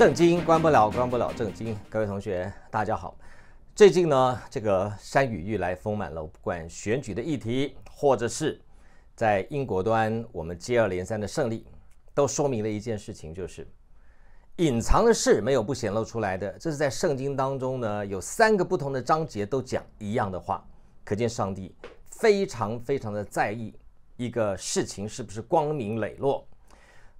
圣经关不了，关不了。正经，各位同学，大家好。最近呢，这个山雨欲来风满楼，不管选举的议题，或者是在英国端，我们接二连三的胜利，都说明了一件事情，就是隐藏的事没有不显露出来的。这是在圣经当中呢，有三个不同的章节都讲一样的话，可见上帝非常非常的在意一个事情是不是光明磊落。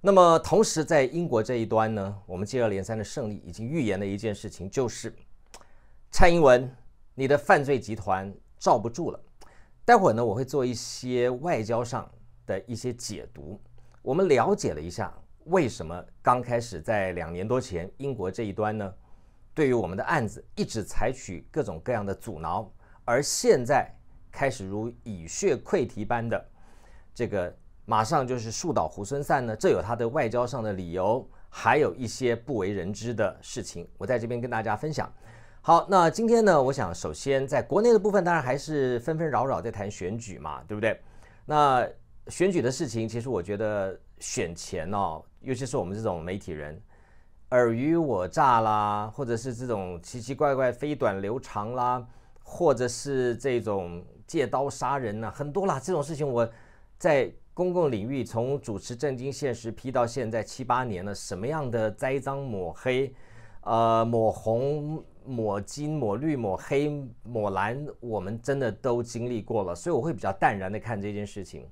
那么，同时在英国这一端呢，我们接二连三的胜利已经预言了一件事情就是，蔡英文，你的犯罪集团罩不住了。待会儿呢，我会做一些外交上的一些解读。我们了解了一下，为什么刚开始在两年多前英国这一端呢，对于我们的案子一直采取各种各样的阻挠，而现在开始如蚁穴溃堤般的这个。马上就是树倒猢狲散呢，这有他的外交上的理由，还有一些不为人知的事情，我在这边跟大家分享。好，那今天呢，我想首先在国内的部分，当然还是纷纷扰扰在谈选举嘛，对不对？那选举的事情，其实我觉得选前哦，尤其是我们这种媒体人，尔虞我诈啦，或者是这种奇奇怪怪飞短流长啦，或者是这种借刀杀人呐，很多啦，这种事情我在。公共领域从主持《震惊现实》批到现在七八年了，什么样的栽赃抹黑，呃抹红、抹金、抹绿、抹黑、抹蓝，我们真的都经历过了，所以我会比较淡然的看这件事情。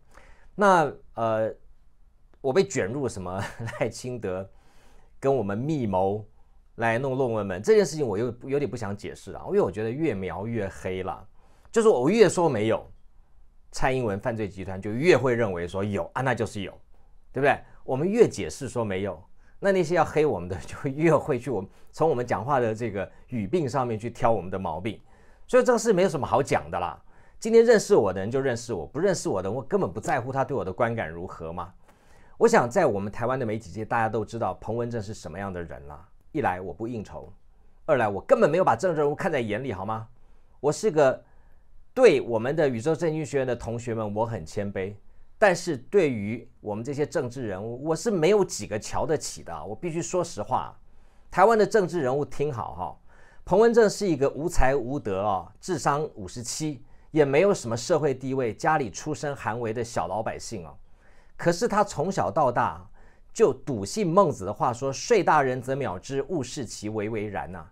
那呃，我被卷入什么 赖清德跟我们密谋来弄论文门这件事情，我又有点不想解释了，因为我觉得越描越黑了，就是我越说没有。蔡英文犯罪集团就越会认为说有啊，那就是有，对不对？我们越解释说没有，那那些要黑我们的就越会去我们从我们讲话的这个语病上面去挑我们的毛病，所以这个事没有什么好讲的啦。今天认识我的人就认识我，不认识我的我根本不在乎他对我的观感如何嘛。我想在我们台湾的媒体界，大家都知道彭文正是什么样的人啦。一来我不应酬，二来我根本没有把政治人物看在眼里，好吗？我是个。对我们的宇宙正经学院的同学们，我很谦卑，但是对于我们这些政治人物，我是没有几个瞧得起的。我必须说实话，台湾的政治人物，听好哈，彭文正是一个无才无德啊，智商五十七，也没有什么社会地位，家里出身寒微的小老百姓哦。可是他从小到大就笃信孟子的话，说“睡大人则秒之，勿视其为为然呐”。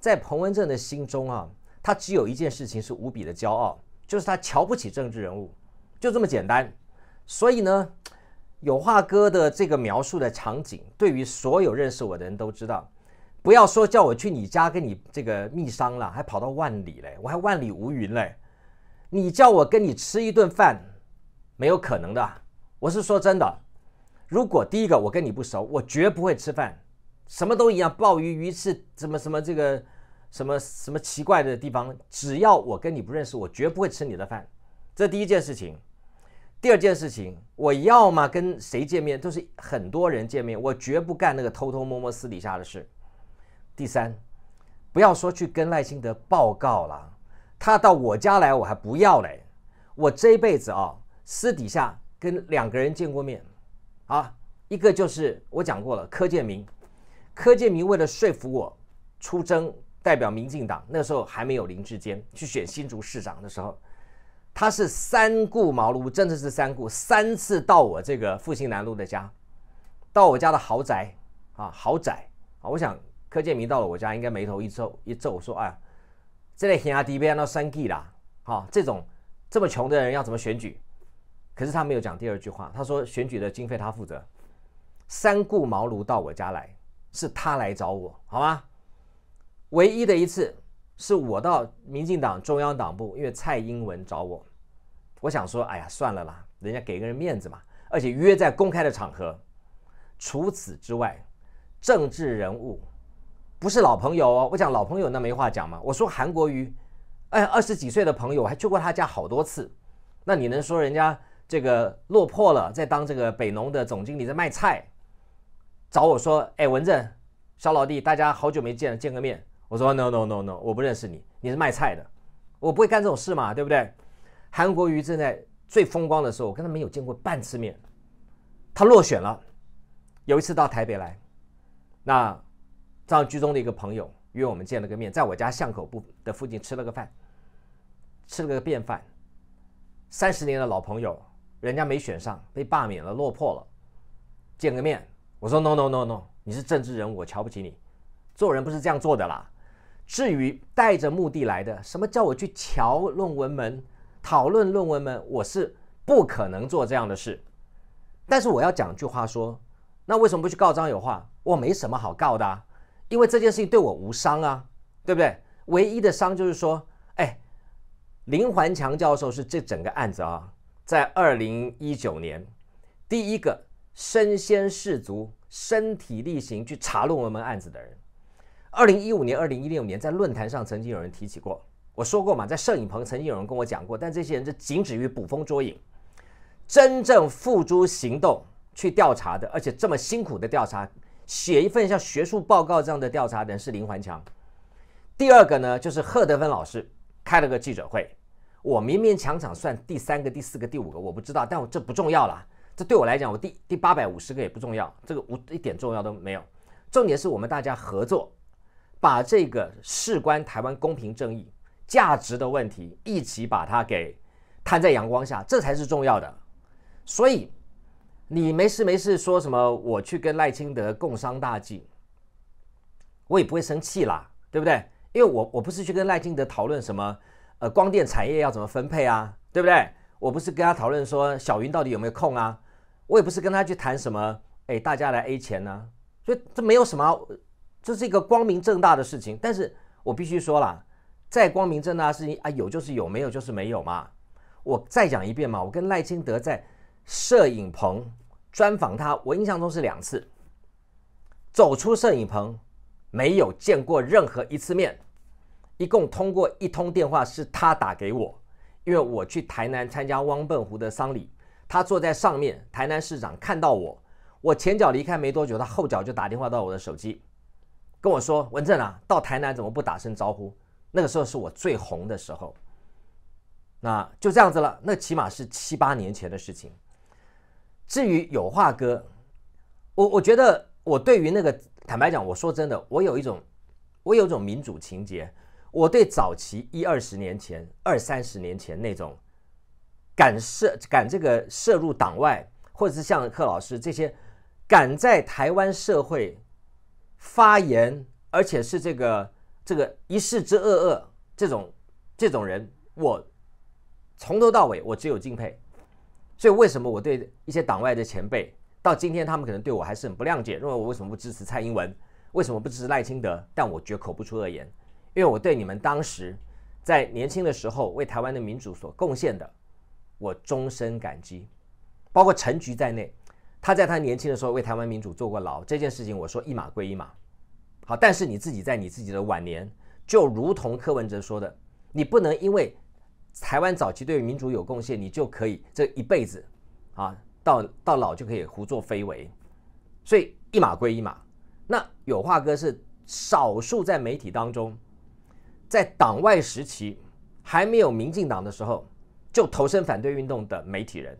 在彭文正的心中啊。他只有一件事情是无比的骄傲，就是他瞧不起政治人物，就这么简单。所以呢，有话哥的这个描述的场景，对于所有认识我的人都知道，不要说叫我去你家跟你这个密商了，还跑到万里嘞，我还万里无云嘞。你叫我跟你吃一顿饭，没有可能的。我是说真的，如果第一个我跟你不熟，我绝不会吃饭，什么都一样，鲍鱼、鱼翅，怎么什么这个。什么什么奇怪的地方？只要我跟你不认识，我绝不会吃你的饭。这第一件事情。第二件事情，我要么跟谁见面，都是很多人见面，我绝不干那个偷偷摸摸私底下的事。第三，不要说去跟赖清德报告了，他到我家来我还不要嘞。我这辈子啊，私底下跟两个人见过面，啊，一个就是我讲过了，柯建明，柯建明为了说服我出征。代表民进党，那时候还没有林志坚去选新竹市长的时候，他是三顾茅庐，真的是三顾，三次到我这个复兴南路的家，到我家的豪宅啊豪宅啊！我想柯建明到了我家，应该眉头一皱一皱，说哎，这类企业家都按到三 G 啦，好，这种这么穷的人要怎么选举？可是他没有讲第二句话，他说选举的经费他负责。三顾茅庐到我家来，是他来找我，好吗？唯一的一次是我到民进党中央党部，因为蔡英文找我，我想说，哎呀，算了啦，人家给个人面子嘛，而且约在公开的场合。除此之外，政治人物不是老朋友哦。我讲老朋友那没话讲嘛。我说韩国瑜，哎，二十几岁的朋友，我还去过他家好多次。那你能说人家这个落魄了，在当这个北农的总经理，在卖菜，找我说，哎，文正，小老弟，大家好久没见，见个面。我说 no no no no，我不认识你，你是卖菜的，我不会干这种事嘛，对不对？韩国瑜正在最风光的时候，我跟他没有见过半次面。他落选了，有一次到台北来，那张居中的一个朋友约我们见了个面，在我家巷口不的附近吃了个饭，吃了个便饭。三十年的老朋友，人家没选上，被罢免了，落魄了，见个面，我说 no no no no，你是政治人，物，我瞧不起你，做人不是这样做的啦。至于带着目的来的，什么叫我去瞧论文门、讨论论文门？我是不可能做这样的事。但是我要讲句话，说那为什么不去告张友华？我没什么好告的，因为这件事情对我无伤啊，对不对？唯一的伤就是说，哎，林环强教授是这整个案子啊，在二零一九年第一个身先士卒、身体力行去查论文门案子的人。二零一五年、二零一六年，在论坛上曾经有人提起过，我说过嘛，在摄影棚曾经有人跟我讲过，但这些人就仅止于捕风捉影，真正付诸行动去调查的，而且这么辛苦的调查，写一份像学术报告这样的调查人是林环强。第二个呢，就是贺德芬老师开了个记者会，我勉勉强强算第三个、第四个、第五个，我不知道，但我这不重要了，这对我来讲，我第第八百五十个也不重要，这个无一点重要都没有。重点是我们大家合作。把这个事关台湾公平正义价值的问题一起把它给摊在阳光下，这才是重要的。所以你没事没事说什么我去跟赖清德共商大计，我也不会生气啦，对不对？因为我我不是去跟赖清德讨论什么呃光电产业要怎么分配啊，对不对？我不是跟他讨论说小云到底有没有空啊，我也不是跟他去谈什么哎大家来 A 钱呢，所以这没有什么。这是一个光明正大的事情，但是我必须说了，再光明正大的事情啊，有就是有，没有就是没有嘛。我再讲一遍嘛，我跟赖清德在摄影棚专访他，我印象中是两次。走出摄影棚，没有见过任何一次面，一共通过一通电话是他打给我，因为我去台南参加汪笨湖的丧礼，他坐在上面，台南市长看到我，我前脚离开没多久，他后脚就打电话到我的手机。跟我说，文正啊，到台南怎么不打声招呼？那个时候是我最红的时候。那就这样子了，那起码是七八年前的事情。至于有话哥，我我觉得我对于那个，坦白讲，我说真的，我有一种，我有一种民主情节。我对早期一二十年前、二三十年前那种敢涉、敢这个涉入党外，或者是像贺老师这些，敢在台湾社会。发言，而且是这个这个一世之恶恶这种这种人，我从头到尾我只有敬佩。所以为什么我对一些党外的前辈，到今天他们可能对我还是很不谅解，认为我为什么不支持蔡英文，为什么不支持赖清德？但我绝口不出恶言，因为我对你们当时在年轻的时候为台湾的民主所贡献的，我终身感激，包括陈局在内。他在他年轻的时候为台湾民主做过牢这件事情，我说一码归一码，好，但是你自己在你自己的晚年，就如同柯文哲说的，你不能因为台湾早期对民主有贡献，你就可以这一辈子，啊，到到老就可以胡作非为，所以一码归一码。那有话哥是少数在媒体当中，在党外时期还没有民进党的时候就投身反对运动的媒体人。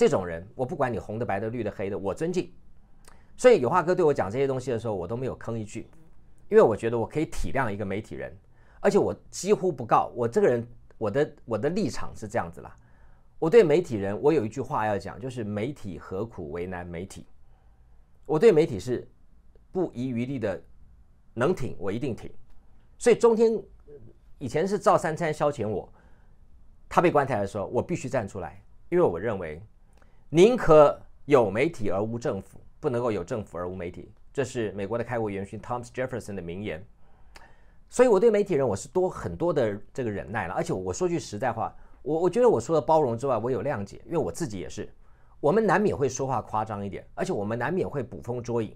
这种人，我不管你红的、白的、绿的、黑的，我尊敬。所以有话哥对我讲这些东西的时候，我都没有吭一句，因为我觉得我可以体谅一个媒体人，而且我几乎不告。我这个人，我的我的立场是这样子啦。我对媒体人，我有一句话要讲，就是媒体何苦为难媒体？我对媒体是不遗余力的，能挺我一定挺。所以中天以前是赵三餐消遣我，他被关台的时候，我必须站出来，因为我认为。宁可有媒体而无政府，不能够有政府而无媒体。这是美国的开国元勋 Thomas Jefferson 的名言。所以，我对媒体人我是多很多的这个忍耐了。而且，我说句实在话，我我觉得我说了包容之外，我有谅解，因为我自己也是。我们难免会说话夸张一点，而且我们难免会捕风捉影。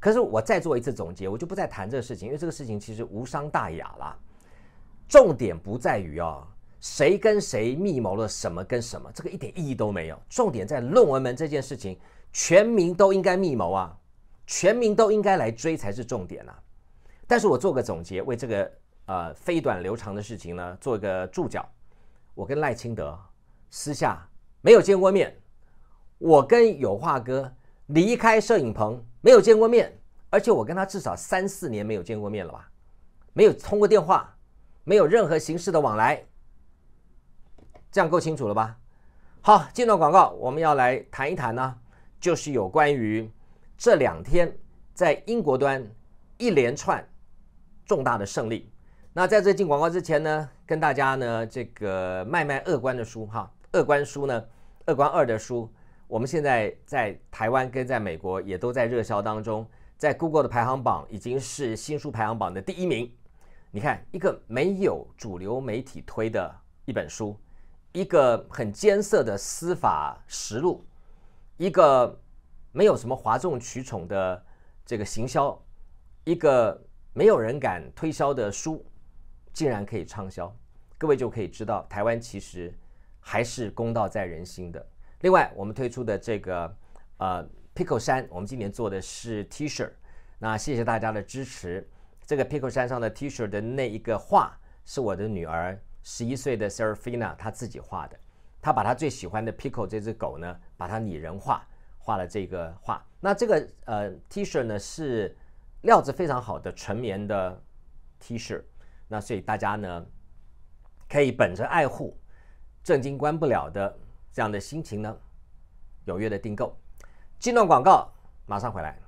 可是，我再做一次总结，我就不再谈这个事情，因为这个事情其实无伤大雅了。重点不在于啊。谁跟谁密谋了什么跟什么，这个一点意义都没有。重点在论文门这件事情，全民都应该密谋啊，全民都应该来追才是重点呐。但是我做个总结，为这个呃飞短流长的事情呢，做个注脚。我跟赖清德私下没有见过面，我跟有话哥离开摄影棚没有见过面，而且我跟他至少三四年没有见过面了吧，没有通过电话，没有任何形式的往来。这样够清楚了吧？好，进段广告，我们要来谈一谈呢，就是有关于这两天在英国端一连串重大的胜利。那在这进广告之前呢，跟大家呢这个卖卖二关的书哈，二关书呢，二关二的书，我们现在在台湾跟在美国也都在热销当中，在 Google 的排行榜已经是新书排行榜的第一名。你看，一个没有主流媒体推的一本书。一个很艰涩的司法实录，一个没有什么哗众取宠的这个行销，一个没有人敢推销的书，竟然可以畅销，各位就可以知道台湾其实还是公道在人心的。另外，我们推出的这个呃 Pickle 山，我们今年做的是 T 恤，那谢谢大家的支持。这个 Pickle 山上的 T 恤的那一个画是我的女儿。十一岁的 Seraphina 她自己画的，她把她最喜欢的 p i c o 这只狗呢，把它拟人化，画了这个画。那这个呃 T 恤呢是料子非常好的纯棉的 T 恤，那所以大家呢可以本着爱护、正经关不了的这样的心情呢，踊跃的订购。进段广告马上回来。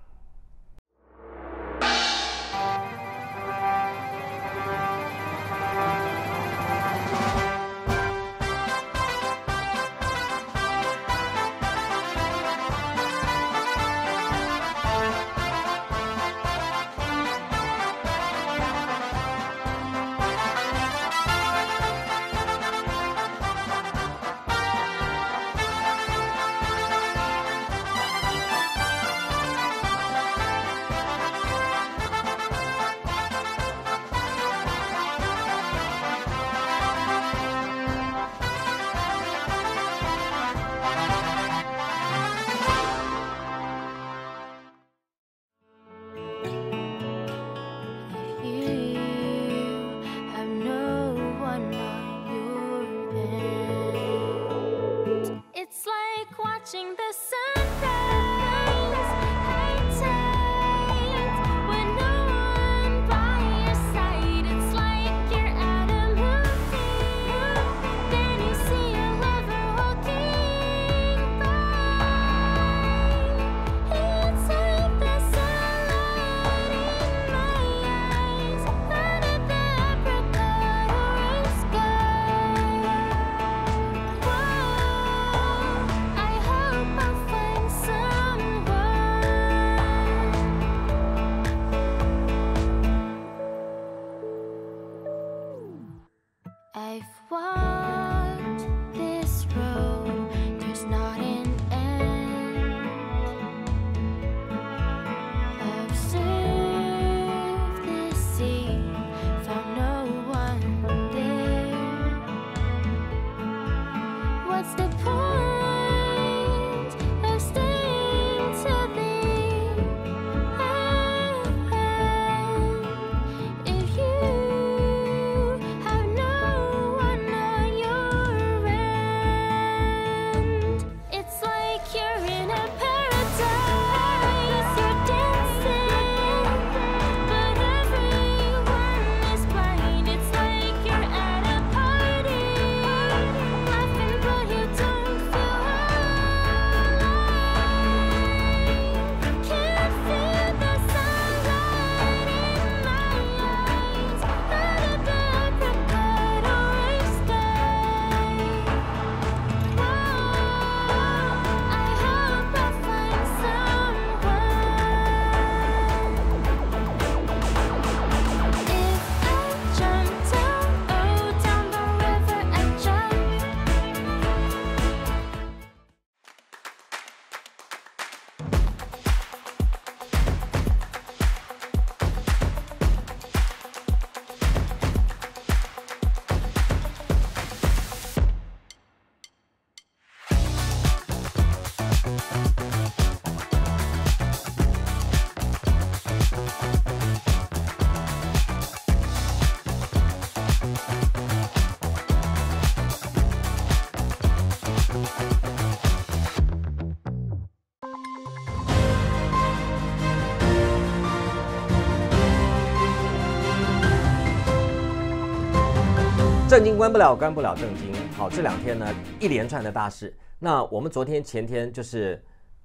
震惊关不了，关不了震惊。好，这两天呢，一连串的大事。那我们昨天、前天就是，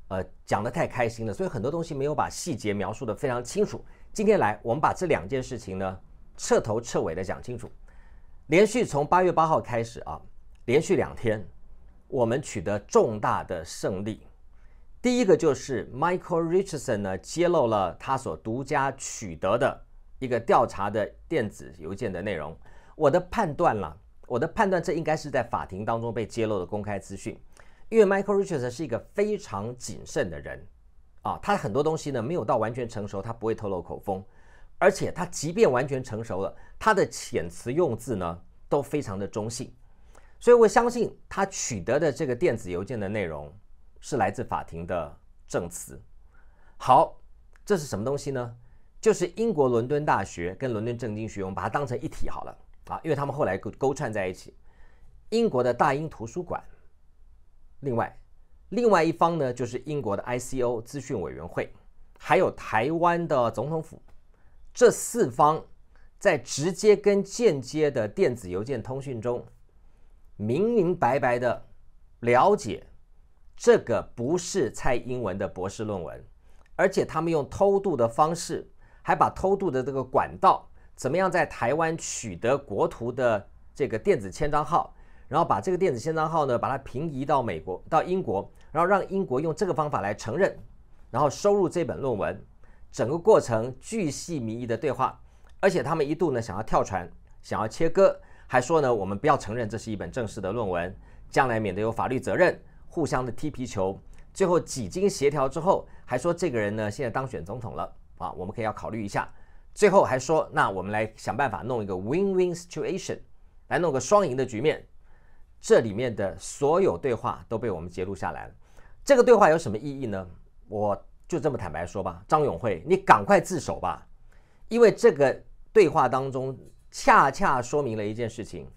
呃，讲的太开心了，所以很多东西没有把细节描述的非常清楚。今天来，我们把这两件事情呢，彻头彻尾的讲清楚。连续从八月八号开始啊，连续两天，我们取得重大的胜利。第一个就是 Michael Richardson 呢，揭露了他所独家取得的一个调查的电子邮件的内容。我的判断了，我的判断，这应该是在法庭当中被揭露的公开资讯，因为 Michael Richards 是一个非常谨慎的人，啊，他很多东西呢没有到完全成熟，他不会透露口风，而且他即便完全成熟了，他的遣词用字呢都非常的中性，所以我相信他取得的这个电子邮件的内容是来自法庭的证词。好，这是什么东西呢？就是英国伦敦大学跟伦敦政经学院，把它当成一体好了。啊，因为他们后来勾勾串在一起，英国的大英图书馆，另外，另外一方呢就是英国的 ICO 资讯委员会，还有台湾的总统府，这四方在直接跟间接的电子邮件通讯中，明明白白的了解这个不是蔡英文的博士论文，而且他们用偷渡的方式，还把偷渡的这个管道。怎么样在台湾取得国图的这个电子签章号，然后把这个电子签章号呢，把它平移到美国、到英国，然后让英国用这个方法来承认，然后收入这本论文。整个过程巨细靡遗的对话，而且他们一度呢想要跳船，想要切割，还说呢我们不要承认这是一本正式的论文，将来免得有法律责任，互相的踢皮球。最后几经协调之后，还说这个人呢现在当选总统了啊，我们可以要考虑一下。最后还说，那我们来想办法弄一个 win-win situation，来弄个双赢的局面。这里面的所有对话都被我们揭露下来了。这个对话有什么意义呢？我就这么坦白说吧，张永会，你赶快自首吧，因为这个对话当中恰恰说明了一件事情：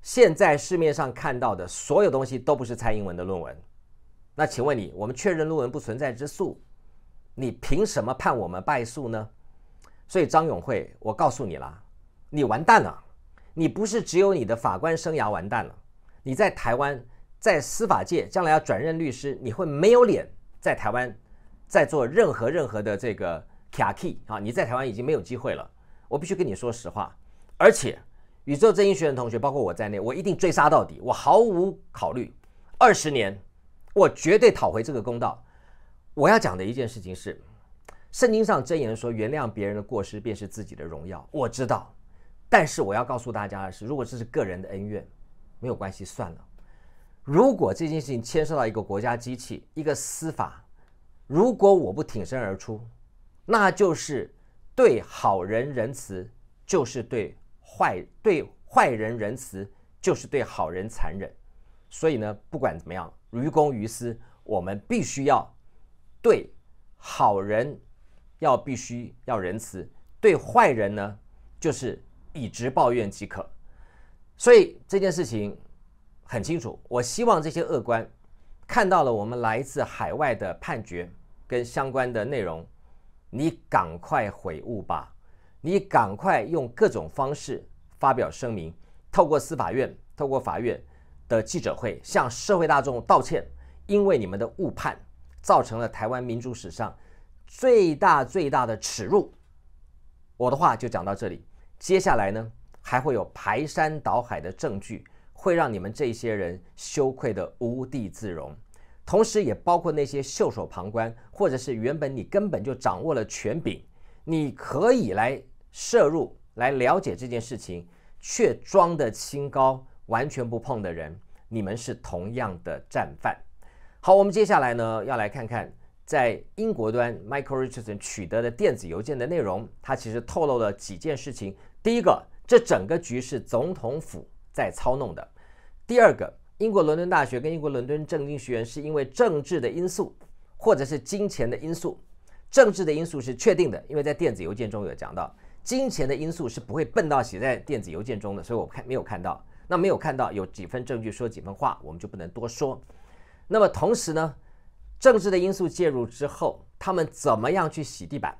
现在市面上看到的所有东西都不是蔡英文的论文。那请问你，我们确认论文不存在之诉，你凭什么判我们败诉呢？所以张永会，我告诉你啦，你完蛋了。你不是只有你的法官生涯完蛋了，你在台湾，在司法界将来要转任律师，你会没有脸在台湾再做任何任何的这个卡 key 啊！你在台湾已经没有机会了。我必须跟你说实话，而且宇宙正义学院同学，包括我在内，我一定追杀到底，我毫无考虑。二十年，我绝对讨回这个公道。我要讲的一件事情是。圣经上真言说：“原谅别人的过失，便是自己的荣耀。”我知道，但是我要告诉大家的是：如果这是个人的恩怨，没有关系，算了。如果这件事情牵涉到一个国家机器、一个司法，如果我不挺身而出，那就是对好人仁慈，就是对坏对坏人仁慈，就是对好人残忍。所以呢，不管怎么样，于公于私，我们必须要对好人。要必须要仁慈，对坏人呢，就是以直报怨即可。所以这件事情很清楚，我希望这些恶官看到了我们来自海外的判决跟相关的内容，你赶快悔悟吧，你赶快用各种方式发表声明，透过司法院、透过法院的记者会向社会大众道歉，因为你们的误判造成了台湾民主史上。最大最大的耻辱，我的话就讲到这里。接下来呢，还会有排山倒海的证据，会让你们这些人羞愧的无地自容。同时，也包括那些袖手旁观，或者是原本你根本就掌握了权柄，你可以来摄入、来了解这件事情，却装的清高、完全不碰的人，你们是同样的战犯。好，我们接下来呢，要来看看。在英国端，Michael Richardson 取得的电子邮件的内容，他其实透露了几件事情。第一个，这整个局是总统府在操弄的；第二个，英国伦敦大学跟英国伦敦政经学院是因为政治的因素，或者是金钱的因素。政治的因素是确定的，因为在电子邮件中有讲到。金钱的因素是不会笨到写在电子邮件中的，所以我看没有看到。那没有看到有几份证据说几份话，我们就不能多说。那么同时呢？政治的因素介入之后，他们怎么样去洗地板，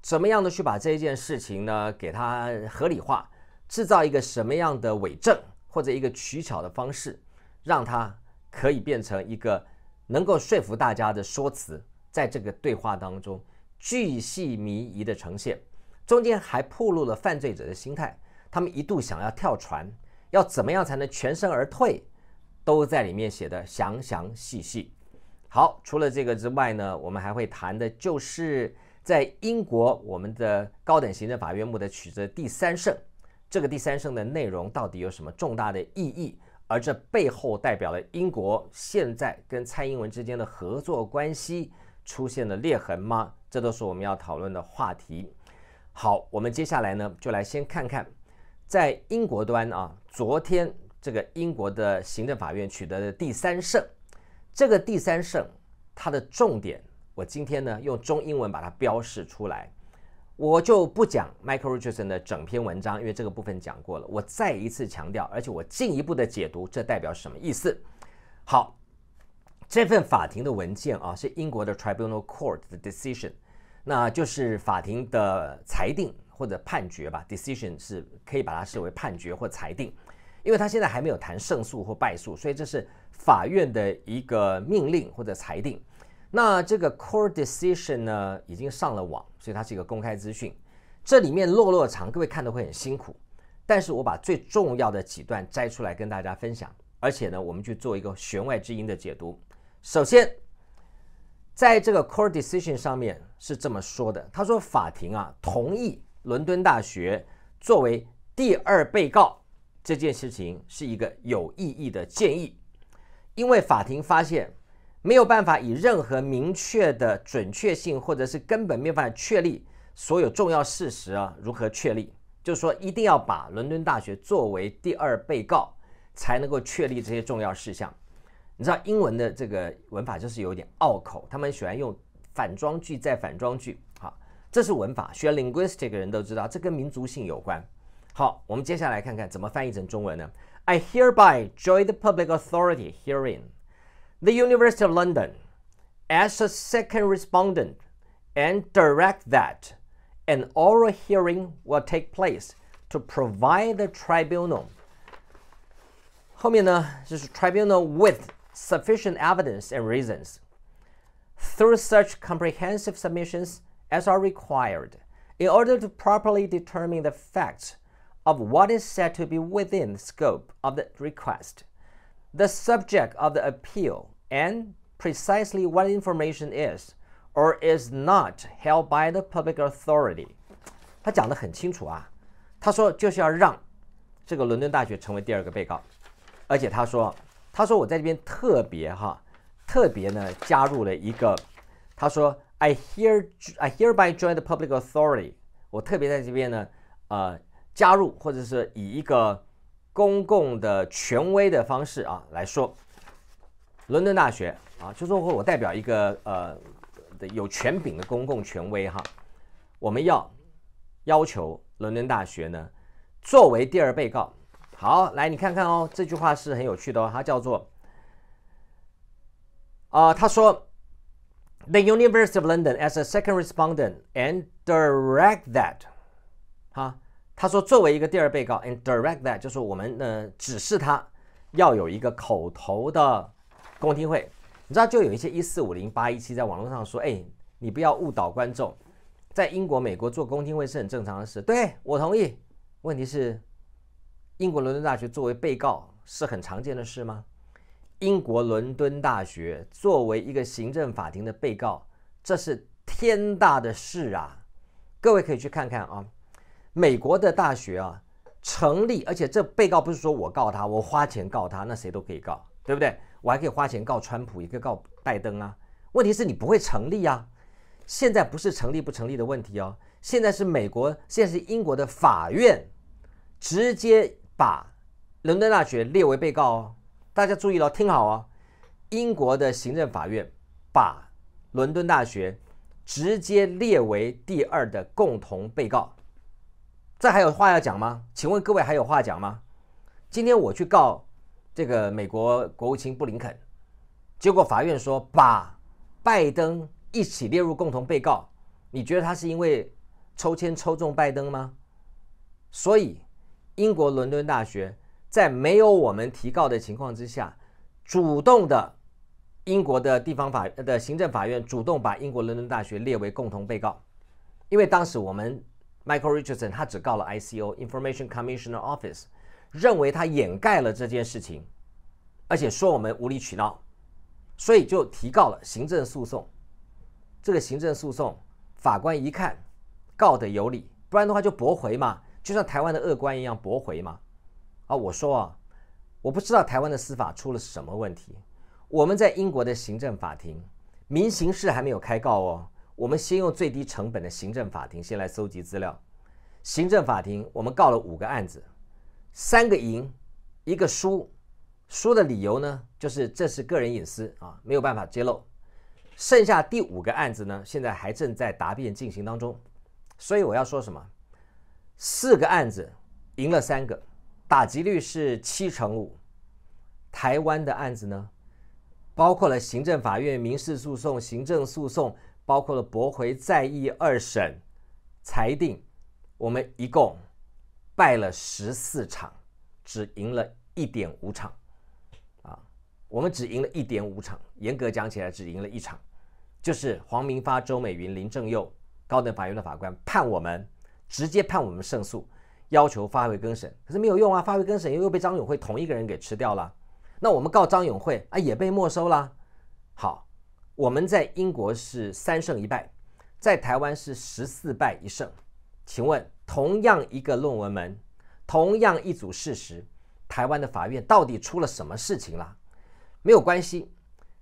怎么样的去把这一件事情呢给它合理化，制造一个什么样的伪证或者一个取巧的方式，让它可以变成一个能够说服大家的说辞，在这个对话当中，巨细靡遗的呈现，中间还暴露了犯罪者的心态，他们一度想要跳船，要怎么样才能全身而退，都在里面写的详详细细。好，除了这个之外呢，我们还会谈的，就是在英国，我们的高等行政法院目的取得第三胜，这个第三胜的内容到底有什么重大的意义？而这背后代表了英国现在跟蔡英文之间的合作关系出现了裂痕吗？这都是我们要讨论的话题。好，我们接下来呢，就来先看看在英国端啊，昨天这个英国的行政法院取得的第三胜。这个第三胜，它的重点，我今天呢用中英文把它标示出来。我就不讲 Michael Richardson 的整篇文章，因为这个部分讲过了。我再一次强调，而且我进一步的解读，这代表什么意思？好，这份法庭的文件啊，是英国的 Tribunal Court 的 Decision，那就是法庭的裁定或者判决吧？Decision 是可以把它视为判决或裁定，因为他现在还没有谈胜诉或败诉，所以这是。法院的一个命令或者裁定，那这个 core decision 呢已经上了网，所以它是一个公开资讯。这里面落落长，各位看的会很辛苦，但是我把最重要的几段摘出来跟大家分享，而且呢，我们去做一个弦外之音的解读。首先，在这个 core decision 上面是这么说的，他说法庭啊同意伦敦大学作为第二被告这件事情是一个有意义的建议。因为法庭发现，没有办法以任何明确的准确性，或者是根本没办法确立所有重要事实啊。如何确立？就是说，一定要把伦敦大学作为第二被告，才能够确立这些重要事项。你知道英文的这个文法就是有点拗口，他们喜欢用反装句再反装句好，这是文法，学 linguistic 的人都知道，这跟民族性有关。好，我们接下来看看怎么翻译成中文呢？I hereby join the public authority herein, the University of London, as a second respondent and direct that an oral hearing will take place to provide the tribunal 后面呢就是 tribunal with sufficient evidence and reasons through such comprehensive submissions as are required in order to properly determine the facts of what is said to be within the scope of the request, the subject of the appeal, and precisely what information is or is not held by the public authority. authority。他讲得很清楚啊，他说就是要让这个伦敦大学成为第二个被告，而且他说，他说我在这边特别哈，特别呢加入了一个，他说 I here I hereby join the public authority. authority。我特别在这边呢，呃。加入，或者是以一个公共的权威的方式啊来说，伦敦大学啊，就说我代表一个呃有权柄的公共权威哈，我们要要求伦敦大学呢作为第二被告。好，来你看看哦，这句话是很有趣的哦，它叫做啊，他说：“The University of London as a second respondent and direct that，哈。”他说：“作为一个第二被告，and direct that 就是我们呢指示他要有一个口头的公听会。你知道，就有一些一四五零八一七在网络上说，哎，你不要误导观众，在英国、美国做公听会是很正常的事。对我同意。问题是，英国伦敦大学作为被告是很常见的事吗？英国伦敦大学作为一个行政法庭的被告，这是天大的事啊！各位可以去看看啊。”美国的大学啊，成立，而且这被告不是说我告他，我花钱告他，那谁都可以告，对不对？我还可以花钱告川普，也可以告拜登啊。问题是你不会成立啊。现在不是成立不成立的问题哦，现在是美国，现在是英国的法院直接把伦敦大学列为被告哦。大家注意了，听好哦，英国的行政法院把伦敦大学直接列为第二的共同被告。这还有话要讲吗？请问各位还有话讲吗？今天我去告这个美国国务卿布林肯，结果法院说把拜登一起列入共同被告。你觉得他是因为抽签抽中拜登吗？所以英国伦敦大学在没有我们提告的情况之下，主动的英国的地方法的行政法院主动把英国伦敦大学列为共同被告，因为当时我们。Michael Richardson 他只告了 ICO Information Commissioner Office，认为他掩盖了这件事情，而且说我们无理取闹，所以就提告了行政诉讼。这个行政诉讼法官一看，告的有理，不然的话就驳回嘛，就像台湾的恶官一样驳回嘛。啊，我说啊，我不知道台湾的司法出了什么问题。我们在英国的行政法庭，民刑事还没有开告哦。我们先用最低成本的行政法庭先来搜集资料。行政法庭，我们告了五个案子，三个赢，一个输。输的理由呢，就是这是个人隐私啊，没有办法揭露。剩下第五个案子呢，现在还正在答辩进行当中。所以我要说什么？四个案子赢了三个，打击率是七成五。台湾的案子呢，包括了行政法院民事诉讼、行政诉讼。包括了驳回再议二审裁定，我们一共败了十四场，只赢了一点五场，啊，我们只赢了一点五场，严格讲起来只赢了一场，就是黄明发、周美云、林正佑高等法院的法官判我们直接判我们胜诉，要求发回更审，可是没有用啊，发回更审又被张永会同一个人给吃掉了，那我们告张永会啊也被没收了，好。我们在英国是三胜一败，在台湾是十四败一胜。请问，同样一个论文门，同样一组事实，台湾的法院到底出了什么事情了？没有关系。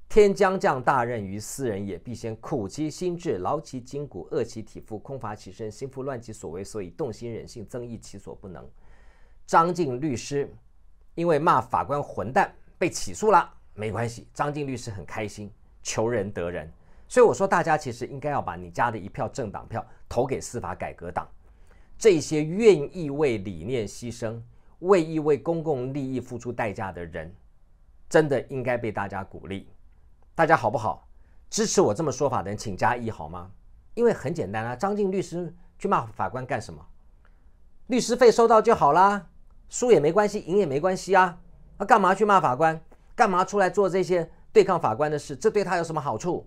天将降大任于斯人也，必先苦其心志，劳其筋骨，饿其体肤，空乏其身，心浮乱其所为，所以动心忍性，增益其所不能。张静律师因为骂法官混蛋被起诉了，没关系，张静律师很开心。求人得人，所以我说大家其实应该要把你家的一票政党票投给司法改革党。这些愿意为理念牺牲、为意为公共利益付出代价的人，真的应该被大家鼓励。大家好不好？支持我这么说法的人，请加一好吗？因为很简单啊，张静律师去骂法官干什么？律师费收到就好啦，输也没关系，赢也没关系啊。那干嘛去骂法官？干嘛出来做这些？对抗法官的事，这对他有什么好处？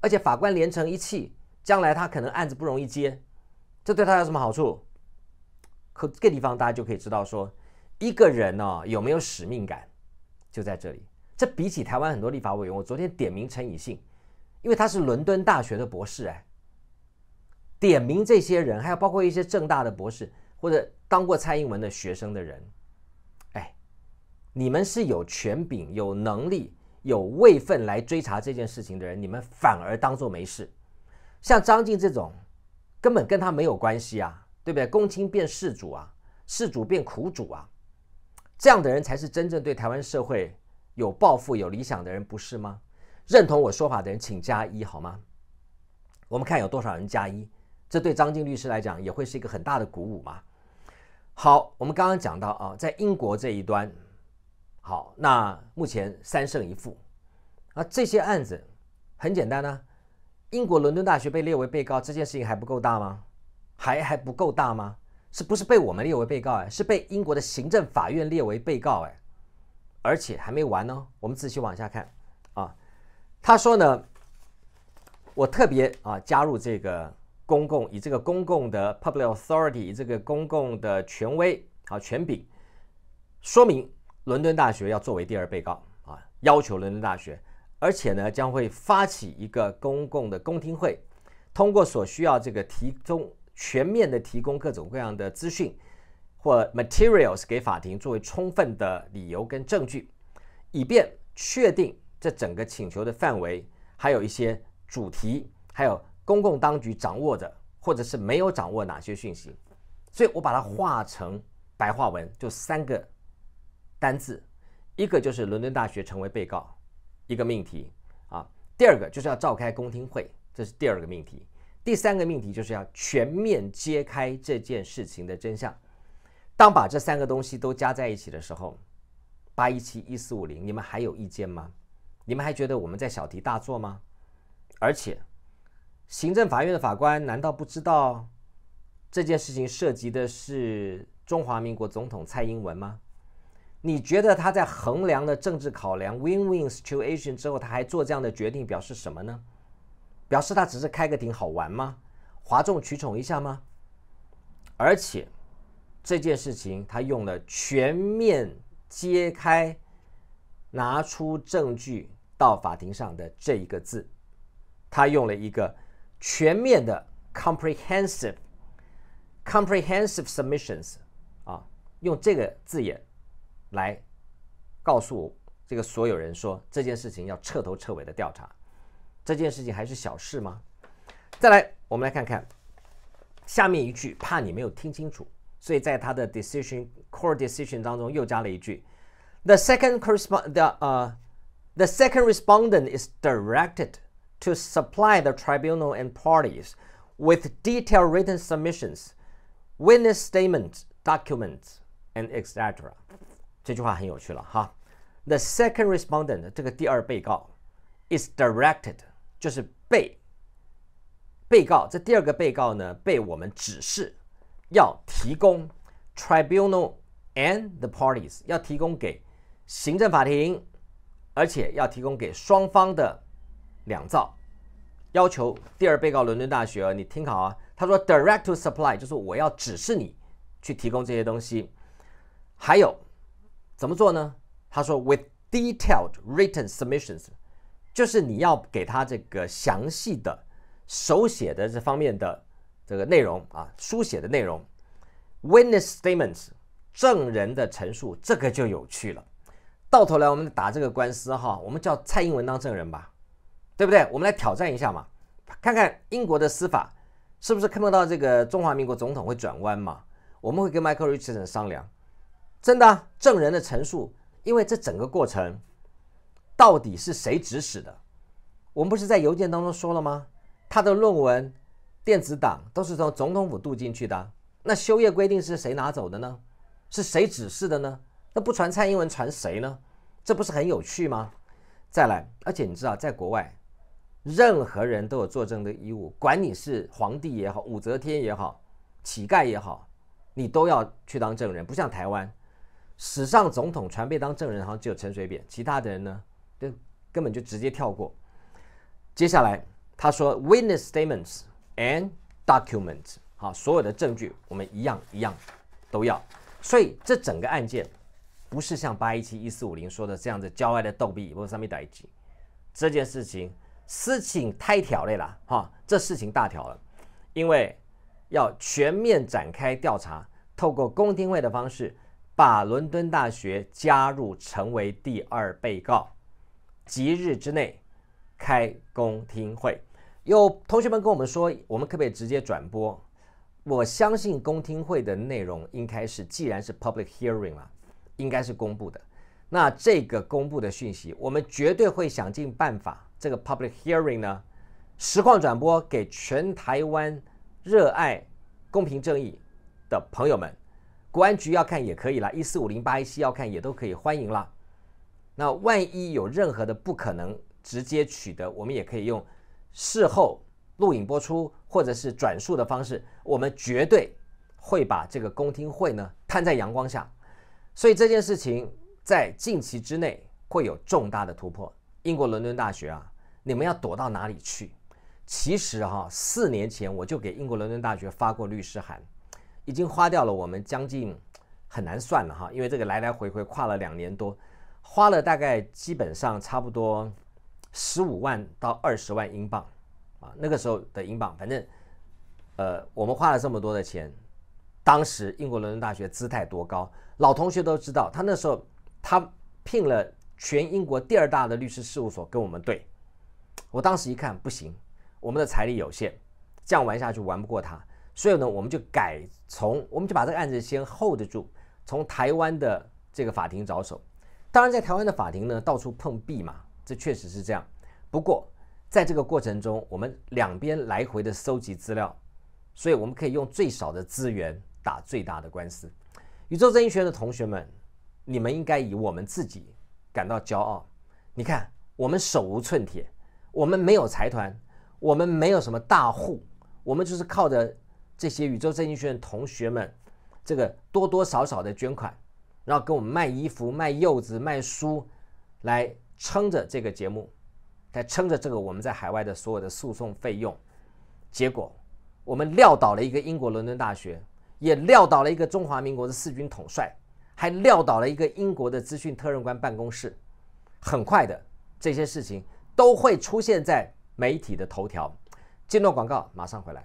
而且法官连成一气，将来他可能案子不容易接，这对他有什么好处？可这个地方大家就可以知道，说一个人呢有没有使命感，就在这里。这比起台湾很多立法委员，我昨天点名陈以信，因为他是伦敦大学的博士哎。点名这些人，还有包括一些政大的博士或者当过蔡英文的学生的人，哎，你们是有权柄、有能力。有位份来追查这件事情的人，你们反而当做没事。像张静这种，根本跟他没有关系啊，对不对？公卿变事主啊，事主变苦主啊，这样的人才是真正对台湾社会有抱负、有理想的人，不是吗？认同我说法的人请加一好吗？我们看有多少人加一，这对张静律师来讲也会是一个很大的鼓舞嘛。好，我们刚刚讲到啊，在英国这一端。好，那目前三胜一负，啊，这些案子很简单呢。英国伦敦大学被列为被告，这件事情还不够大吗？还还不够大吗？是不是被我们列为被告哎？是被英国的行政法院列为被告哎？而且还没完呢，我们仔细往下看啊。他说呢，我特别啊加入这个公共，以这个公共的 public authority，以这个公共的权威啊权柄说明。伦敦大学要作为第二被告啊，要求伦敦大学，而且呢将会发起一个公共的公听会，通过所需要这个提供全面的提供各种各样的资讯或 materials 给法庭作为充分的理由跟证据，以便确定这整个请求的范围，还有一些主题，还有公共当局掌握的或者是没有掌握哪些讯息，所以我把它化成白话文，就三个。单字，一个就是伦敦大学成为被告，一个命题啊；第二个就是要召开公听会，这是第二个命题；第三个命题就是要全面揭开这件事情的真相。当把这三个东西都加在一起的时候，八一七一四五零，你们还有意见吗？你们还觉得我们在小题大做吗？而且，行政法院的法官难道不知道这件事情涉及的是中华民国总统蔡英文吗？你觉得他在衡量了政治考量、win-win situation 之后，他还做这样的决定，表示什么呢？表示他只是开个庭好玩吗？哗众取宠一下吗？而且这件事情，他用了“全面揭开、拿出证据到法庭上”的这一个字，他用了一个“全面的 comprehensive、comprehensive submissions” 啊，用这个字眼。来，告诉这个所有人说这件事情要彻头彻尾的调查。这件事情还是小事吗？再来，我们来看看下面一句，怕你没有听清楚，所以在他的 decision c o r e decision 当中又加了一句：。The second correspond the uh the second respondent is directed to supply the tribunal and parties with detailed written submissions, witness statements, documents, and etc. 这句话很有趣了哈，the second respondent 这个第二被告 is directed 就是被被告这第二个被告呢被我们指示要提供 tribunal and the parties 要提供给行政法庭，而且要提供给双方的两造要求第二被告伦敦大学，你听好啊，他说 direct to supply 就是我要指示你去提供这些东西，还有。怎么做呢？他说，with detailed written submissions，就是你要给他这个详细的、手写的这方面的这个内容啊，书写的内容。Witness statements，证人的陈述，这个就有趣了。到头来我们打这个官司哈，我们叫蔡英文当证人吧，对不对？我们来挑战一下嘛，看看英国的司法是不是看不到这个中华民国总统会转弯嘛？我们会跟 Michael Richardson 商量。真的证人的陈述，因为这整个过程到底是谁指使的？我们不是在邮件当中说了吗？他的论文、电子档都是从总统府渡进去的。那修业规定是谁拿走的呢？是谁指示的呢？那不传蔡英文，传谁呢？这不是很有趣吗？再来，而且你知道，在国外，任何人都有作证的义务，管你是皇帝也好，武则天也好，乞丐也好，你都要去当证人，不像台湾。史上总统传被当证人，好像只有陈水扁，其他的人呢，就根本就直接跳过。接下来他说：“Witness statements and documents，好，所有的证据我们一样一样都要。所以这整个案件不是像八一七一四五零说的这样子，郊外的斗不波上面打一击。这件事情事情太条了，哈，这事情大条了，因为要全面展开调查，透过公听会的方式。”把伦敦大学加入成为第二被告，即日之内开公听会。有同学们跟我们说，我们可不可以直接转播？我相信公听会的内容应该是，既然是 public hearing 了，应该是公布的。那这个公布的讯息，我们绝对会想尽办法，这个 public hearing 呢，实况转播给全台湾热爱公平正义的朋友们。公安局要看也可以了，一四五零八一七要看也都可以，欢迎了。那万一有任何的不可能直接取得，我们也可以用事后录影播出或者是转述的方式，我们绝对会把这个公听会呢摊在阳光下。所以这件事情在近期之内会有重大的突破。英国伦敦大学啊，你们要躲到哪里去？其实哈，四年前我就给英国伦敦大学发过律师函。已经花掉了我们将近，很难算了哈，因为这个来来回回跨了两年多，花了大概基本上差不多十五万到二十万英镑，啊，那个时候的英镑，反正，呃，我们花了这么多的钱，当时英国伦敦大学姿态多高，老同学都知道，他那时候他聘了全英国第二大的律师事务所跟我们对，我当时一看不行，我们的财力有限，这样玩下去玩不过他。所以呢，我们就改从，我们就把这个案子先 hold 住，从台湾的这个法庭着手。当然，在台湾的法庭呢，到处碰壁嘛，这确实是这样。不过，在这个过程中，我们两边来回的搜集资料，所以我们可以用最少的资源打最大的官司。宇宙正义学的同学们，你们应该以我们自己感到骄傲。你看，我们手无寸铁，我们没有财团，我们没有什么大户，我们就是靠着。这些宇宙振兴学院同学们，这个多多少少的捐款，然后跟我们卖衣服、卖柚子、卖书，来撑着这个节目，来撑着这个我们在海外的所有的诉讼费用。结果，我们撂倒了一个英国伦敦大学，也撂倒了一个中华民国的四军统帅，还撂倒了一个英国的资讯特任官办公室。很快的，这些事情都会出现在媒体的头条。接落广告，马上回来。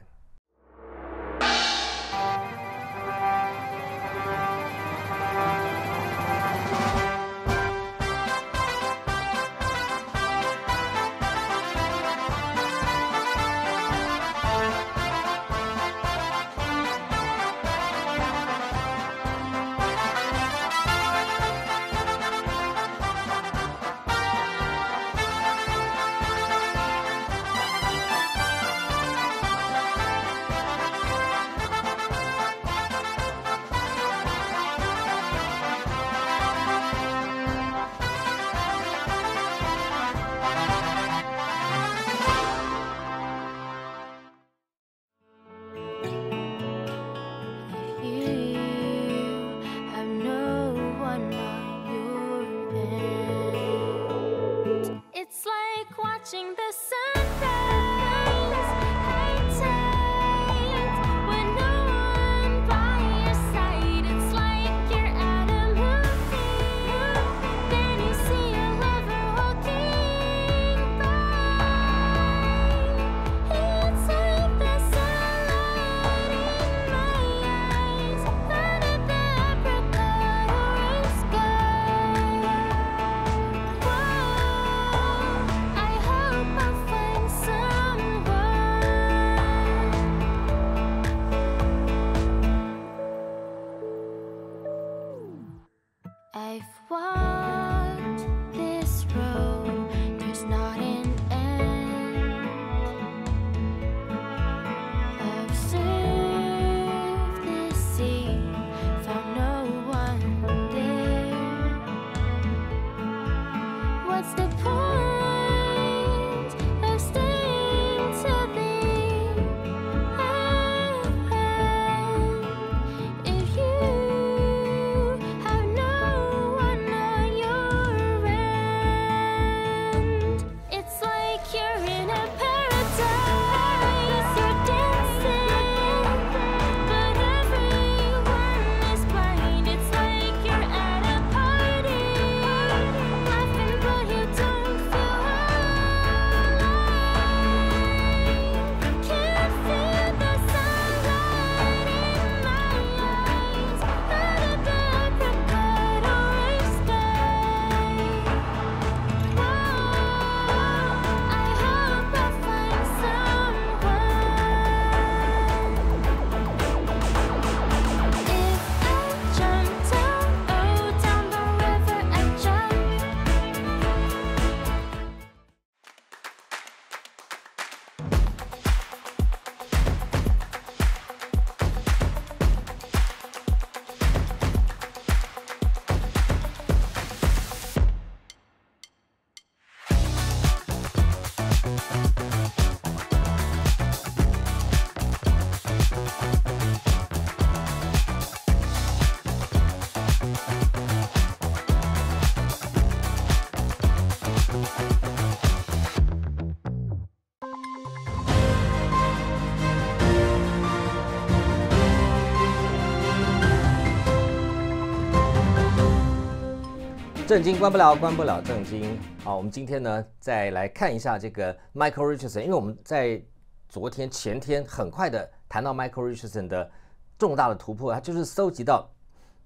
震惊，关不了，关不了，震惊！好，我们今天呢，再来看一下这个 Michael Richardson，因为我们在昨天、前天很快的谈到 Michael Richardson 的重大的突破，他就是搜集到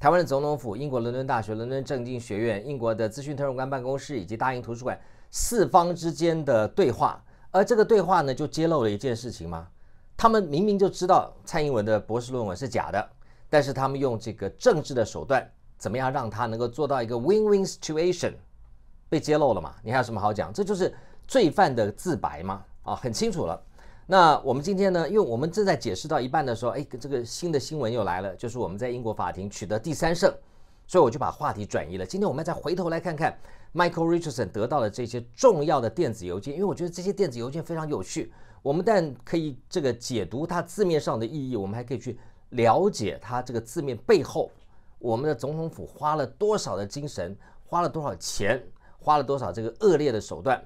台湾的总统府、英国伦敦大学、伦敦政经学院、英国的资讯特务官办公室以及大英图书馆四方之间的对话，而这个对话呢，就揭露了一件事情嘛，他们明明就知道蔡英文的博士论文是假的，但是他们用这个政治的手段。怎么样让他能够做到一个 win-win situation？被揭露了嘛？你还有什么好讲？这就是罪犯的自白嘛？啊，很清楚了。那我们今天呢？因为我们正在解释到一半的时候，哎，这个新的新闻又来了，就是我们在英国法庭取得第三胜，所以我就把话题转移了。今天我们再回头来看看 Michael Richardson 得到的这些重要的电子邮件，因为我觉得这些电子邮件非常有趣。我们不但可以这个解读它字面上的意义，我们还可以去了解它这个字面背后。我们的总统府花了多少的精神，花了多少钱，花了多少这个恶劣的手段，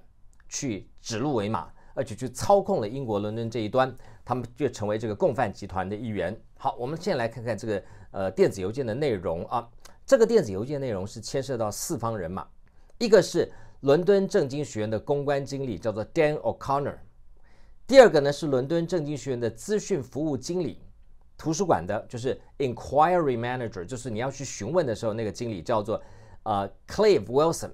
去指鹿为马，而且去操控了英国伦敦这一端，他们就成为这个共犯集团的一员。好，我们现在来看看这个呃电子邮件的内容啊。这个电子邮件内容是牵涉到四方人马，一个是伦敦政经学院的公关经理，叫做 Dan O'Connor；第二个呢是伦敦政经学院的资讯服务经理。图书馆的就是 inquiry manager，就是你要去询问的时候，那个经理叫做呃 Clive Wilson，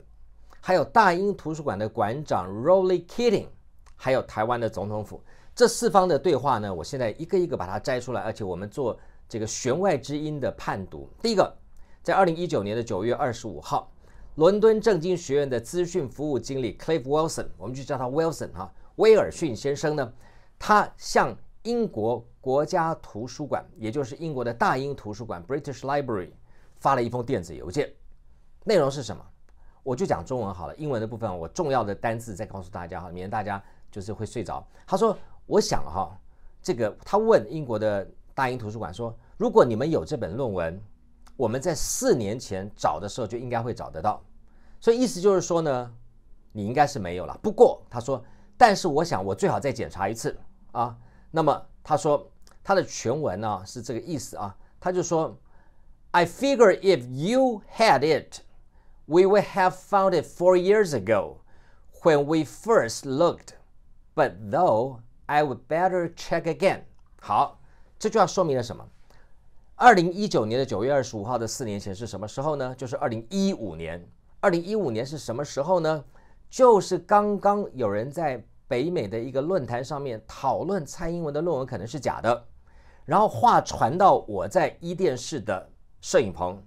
还有大英图书馆的馆长 r o l l y k i t t i n g 还有台湾的总统府，这四方的对话呢，我现在一个一个把它摘出来，而且我们做这个弦外之音的判读。第一个，在二零一九年的九月二十五号，伦敦政经学院的资讯服务经理 Clive Wilson，我们就叫他 Wilson 哈，威尔逊先生呢，他向英国国家图书馆，也就是英国的大英图书馆 （British Library） 发了一封电子邮件，内容是什么？我就讲中文好了。英文的部分，我重要的单字再告诉大家哈，免得大家就是会睡着。他说：“我想哈，这个他问英国的大英图书馆说，如果你们有这本论文，我们在四年前找的时候就应该会找得到，所以意思就是说呢，你应该是没有了。不过他说，但是我想我最好再检查一次啊。”那么他说他的全文呢是这个意思啊，他就说，I figure if you had it, we would have found it four years ago when we first looked, but though I would better check again。好，这句话说明了什么？二零一九年的九月二十五号的四年前是什么时候呢？就是二零一五年。二零一五年是什么时候呢？就是刚刚有人在。北美的一个论坛上面讨论蔡英文的论文可能是假的，然后话传到我在伊甸市的摄影棚，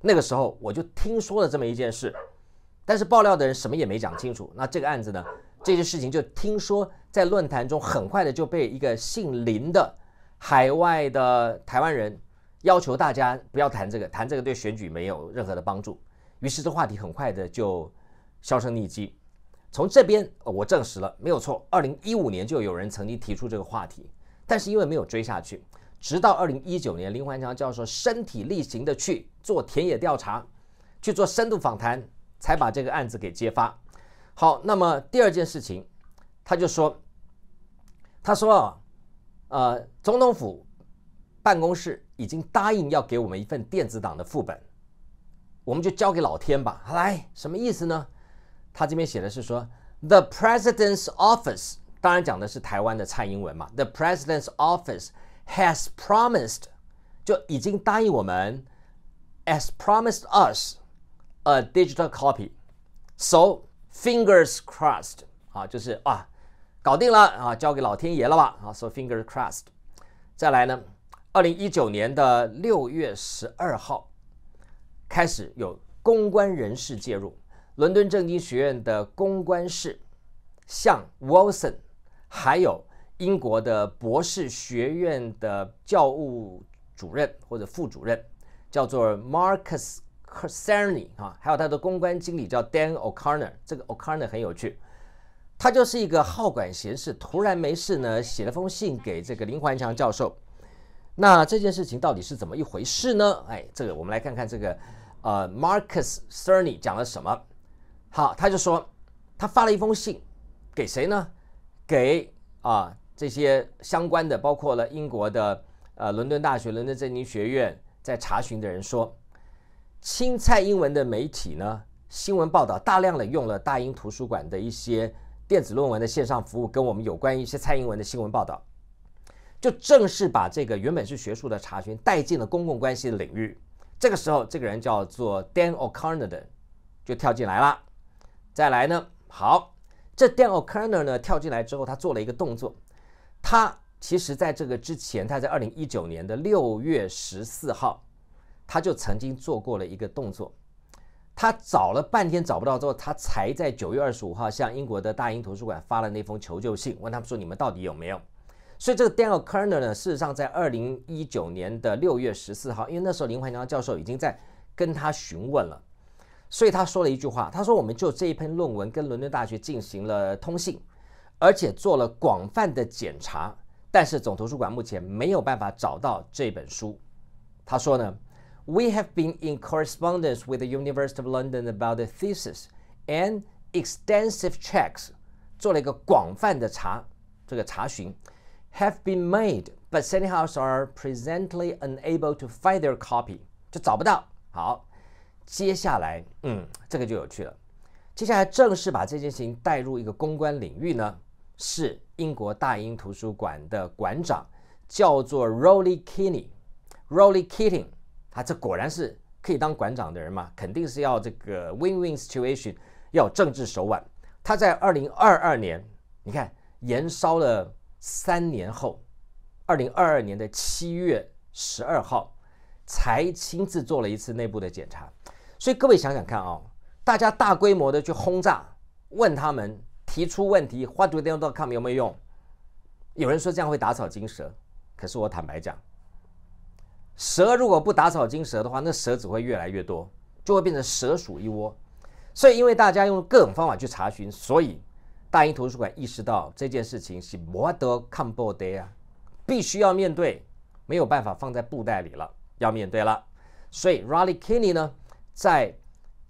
那个时候我就听说了这么一件事，但是爆料的人什么也没讲清楚。那这个案子呢，这些事情就听说在论坛中很快的就被一个姓林的海外的台湾人要求大家不要谈这个，谈这个对选举没有任何的帮助。于是这话题很快的就销声匿迹。从这边我证实了没有错，二零一五年就有人曾经提出这个话题，但是因为没有追下去，直到二零一九年林环强教授身体力行的去做田野调查，去做深度访谈，才把这个案子给揭发。好，那么第二件事情，他就说，他说啊，呃，总统府办公室已经答应要给我们一份电子档的副本，我们就交给老天吧。来，什么意思呢？他这边写的是说，the president's office 当然讲的是台湾的蔡英文嘛。the president's office has promised，就已经答应我们，as h promised us a digital copy。so fingers crossed 啊，就是啊，搞定了啊，交给老天爷了吧啊。so fingers crossed。再来呢，二零一九年的六月十二号开始有公关人士介入。伦敦政经学院的公关室，像 w i l s o n 还有英国的博士学院的教务主任或者副主任，叫做 Marcus Cerny 啊，还有他的公关经理叫 Dan O'Connor，这个 O'Connor 很有趣，他就是一个好管闲事，突然没事呢，写了封信给这个林环强教授。那这件事情到底是怎么一回事呢？哎，这个我们来看看这个，呃，Marcus Cerny 讲了什么。好，他就说，他发了一封信给谁呢？给啊这些相关的，包括了英国的呃伦敦大学、伦敦政经学院在查询的人说，清蔡英文的媒体呢，新闻报道大量的用了大英图书馆的一些电子论文的线上服务，跟我们有关一些蔡英文的新闻报道，就正式把这个原本是学术的查询带进了公共关系的领域。这个时候，这个人叫做 Dan O'Connor 就跳进来了。再来呢？好，这 Daniel Kerner 呢跳进来之后，他做了一个动作。他其实在这个之前，他在二零一九年的六月十四号，他就曾经做过了一个动作。他找了半天找不到之后，他才在九月二十五号向英国的大英图书馆发了那封求救信，问他们说你们到底有没有？所以这个 Daniel Kerner 呢，事实上在二零一九年的六月十四号，因为那时候林怀强教授已经在跟他询问了。所以他说了一句话，他说我们就这一篇论文跟伦敦大学进行了通信，而且做了广泛的检查，但是总图书馆目前没有办法找到这本书。他说呢，We have been in correspondence with the University of London about the thesis and extensive checks，做了一个广泛的查这个查询，have been made，but St. House are presently unable to find their copy，就找不到。好。接下来，嗯，这个就有趣了。接下来正式把这件事情带入一个公关领域呢，是英国大英图书馆的馆长，叫做 r o l l y k i n n e y r o l l e y King，他这果然是可以当馆长的人嘛？肯定是要这个 win-win situation，要政治手腕。他在二零二二年，你看，延烧了三年后，二零二二年的七月十二号，才亲自做了一次内部的检查。所以各位想想看啊，大家大规模的去轰炸，问他们提出问题，花足 come 有没有用。有人说这样会打草惊蛇，可是我坦白讲，蛇如果不打草惊蛇的话，那蛇只会越来越多，就会变成蛇鼠一窝。所以因为大家用各种方法去查询，所以大英图书馆意识到这件事情是摩得抗不的啊，必须要面对，没有办法放在布袋里了，要面对了。所以 Raleigh Kinney 呢？在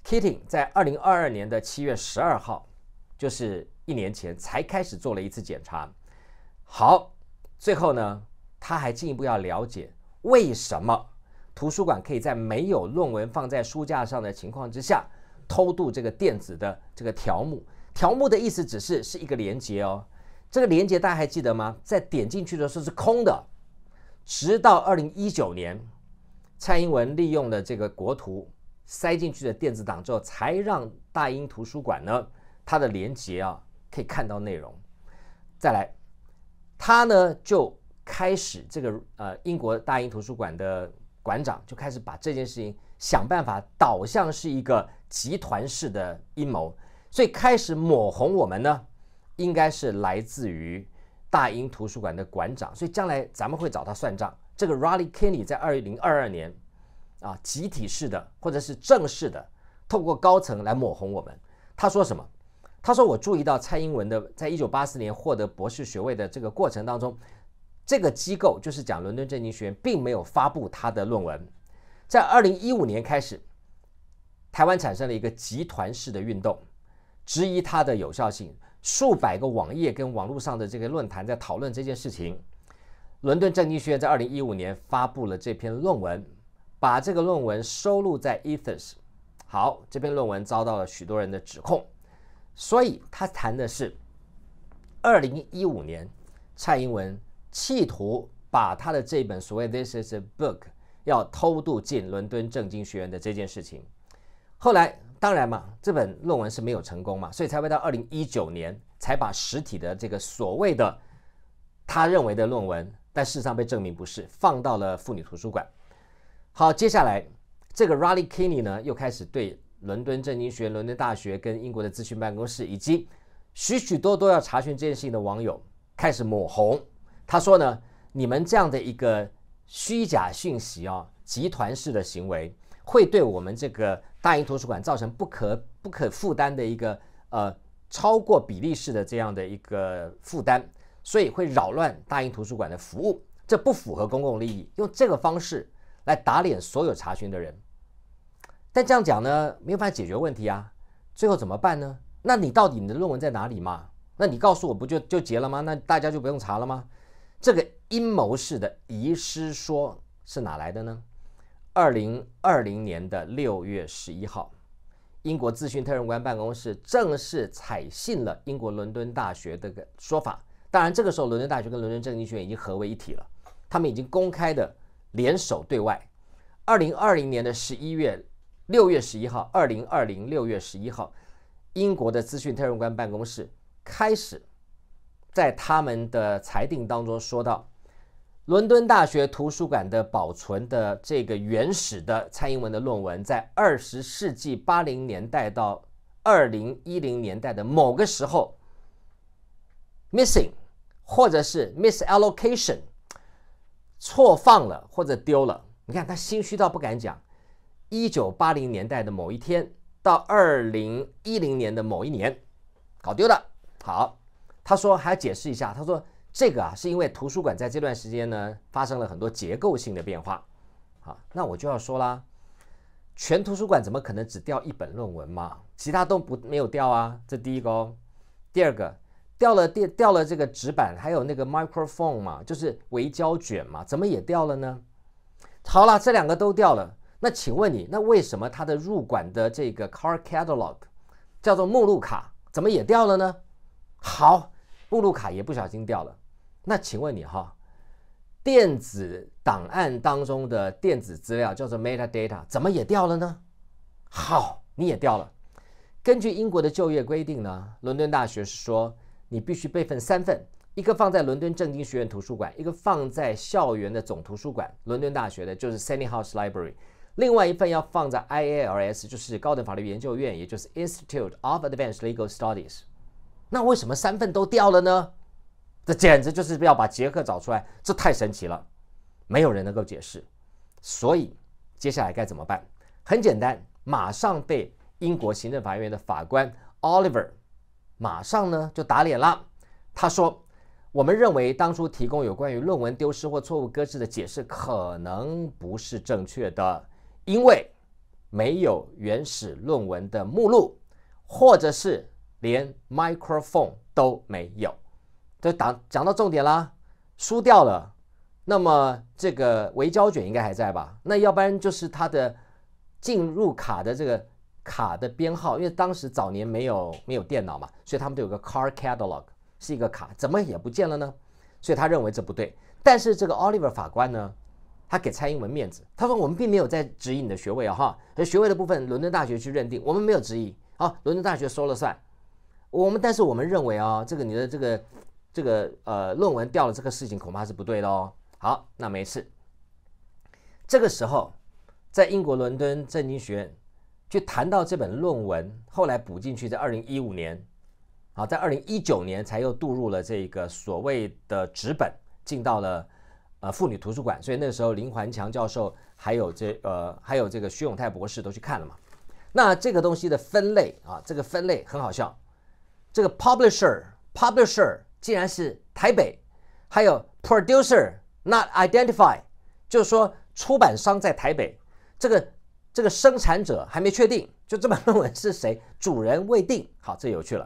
Kitty 在二零二二年的七月十二号，就是一年前才开始做了一次检查。好，最后呢，他还进一步要了解为什么图书馆可以在没有论文放在书架上的情况之下偷渡这个电子的这个条目。条目的意思只是是一个连接哦。这个连接大家还记得吗？在点进去的时候是空的，直到二零一九年，蔡英文利用了这个国图。塞进去的电子档之后，才让大英图书馆呢，它的连接啊可以看到内容。再来，他呢就开始这个呃英国大英图书馆的馆长就开始把这件事情想办法导向是一个集团式的阴谋，所以开始抹红我们呢，应该是来自于大英图书馆的馆长，所以将来咱们会找他算账。这个 Rally Kenny 在二零二二年。啊，集体式的或者是正式的，透过高层来抹红我们。他说什么？他说我注意到蔡英文的，在一九八四年获得博士学位的这个过程当中，这个机构就是讲伦敦政经学院，并没有发布他的论文。在二零一五年开始，台湾产生了一个集团式的运动，质疑它的有效性。数百个网页跟网络上的这个论坛在讨论这件事情。伦敦政经学院在二零一五年发布了这篇论文。把这个论文收录在 Ethics，好，这篇论文遭到了许多人的指控，所以他谈的是，二零一五年蔡英文企图把他的这本所谓 This is a book 要偷渡进伦敦政经学院的这件事情，后来当然嘛，这本论文是没有成功嘛，所以才会到二零一九年才把实体的这个所谓的他认为的论文，但事实上被证明不是，放到了妇女图书馆。好，接下来，这个 Riley Kenny 呢又开始对伦敦政经学院、伦敦大学跟英国的咨询办公室，以及许许多多要查询这件事情的网友开始抹红。他说呢，你们这样的一个虚假讯息啊，集团式的行为，会对我们这个大英图书馆造成不可不可负担的一个呃超过比例式的这样的一个负担，所以会扰乱大英图书馆的服务，这不符合公共利益。用这个方式。来打脸所有查询的人，但这样讲呢，没有办法解决问题啊。最后怎么办呢？那你到底你的论文在哪里嘛？那你告诉我不就就结了吗？那大家就不用查了吗？这个阴谋式的遗失说是哪来的呢？二零二零年的六月十一号，英国资讯特任官办公室正式采信了英国伦敦大学的个说法。当然，这个时候伦敦大学跟伦敦政经学院已经合为一体了，他们已经公开的。联手对外。二零二零年的十一月六月十一号，二零二零六月十一号，英国的资讯特任官办公室开始在他们的裁定当中说到，伦敦大学图书馆的保存的这个原始的蔡英文的论文，在二十世纪八零年代到二零一零年代的某个时候，missing 或者是 misallocation。错放了或者丢了，你看他心虚到不敢讲。一九八零年代的某一天到二零一零年的某一年，搞丢了。好，他说还要解释一下，他说这个啊是因为图书馆在这段时间呢发生了很多结构性的变化。好，那我就要说啦，全图书馆怎么可能只掉一本论文嘛？其他都不没有掉啊，这第一个。哦。第二个。掉了电，掉了这个纸板，还有那个 microphone 嘛，就是微胶卷嘛，怎么也掉了呢？好了，这两个都掉了。那请问你，那为什么它的入馆的这个 car catalog 叫做目录卡，怎么也掉了呢？好，目录卡也不小心掉了。那请问你哈，电子档案当中的电子资料叫做 metadata，怎么也掉了呢？好，你也掉了。根据英国的就业规定呢，伦敦大学是说。你必须备份三份，一个放在伦敦政经学院图书馆，一个放在校园的总图书馆，伦敦大学的就是 s e n a y House Library，另外一份要放在 IALS，就是高等法律研究院，也就是 Institute of Advanced Legal Studies。那为什么三份都掉了呢？这简直就是要把杰克找出来，这太神奇了，没有人能够解释。所以接下来该怎么办？很简单，马上被英国行政法院的法官 Oliver。马上呢就打脸了，他说：“我们认为当初提供有关于论文丢失或错误搁置的解释可能不是正确的，因为没有原始论文的目录，或者是连 microphone 都没有。”这打讲到重点啦，输掉了。那么这个微胶卷应该还在吧？那要不然就是它的进入卡的这个。卡的编号，因为当时早年没有没有电脑嘛，所以他们都有个 car catalog，是一个卡，怎么也不见了呢？所以他认为这不对。但是这个 Oliver 法官呢，他给蔡英文面子，他说我们并没有在质疑你的学位啊哈，所以学位的部分，伦敦大学去认定，我们没有质疑啊，伦敦大学说了算。我们但是我们认为啊，这个你的这个这个呃论文掉了这个事情恐怕是不对哦。好，那没事。这个时候，在英国伦敦政经学院。去谈到这本论文，后来补进去在二零一五年，啊，在二零一九年才又渡入了这个所谓的纸本，进到了呃妇女图书馆。所以那时候林环强教授还有这呃还有这个徐永泰博士都去看了嘛。那这个东西的分类啊，这个分类很好笑。这个 publisher publisher 竟然是台北，还有 producer not identify 就是说出版商在台北，这个。这个生产者还没确定，就这么 论文是谁，主人未定。好，这有趣了。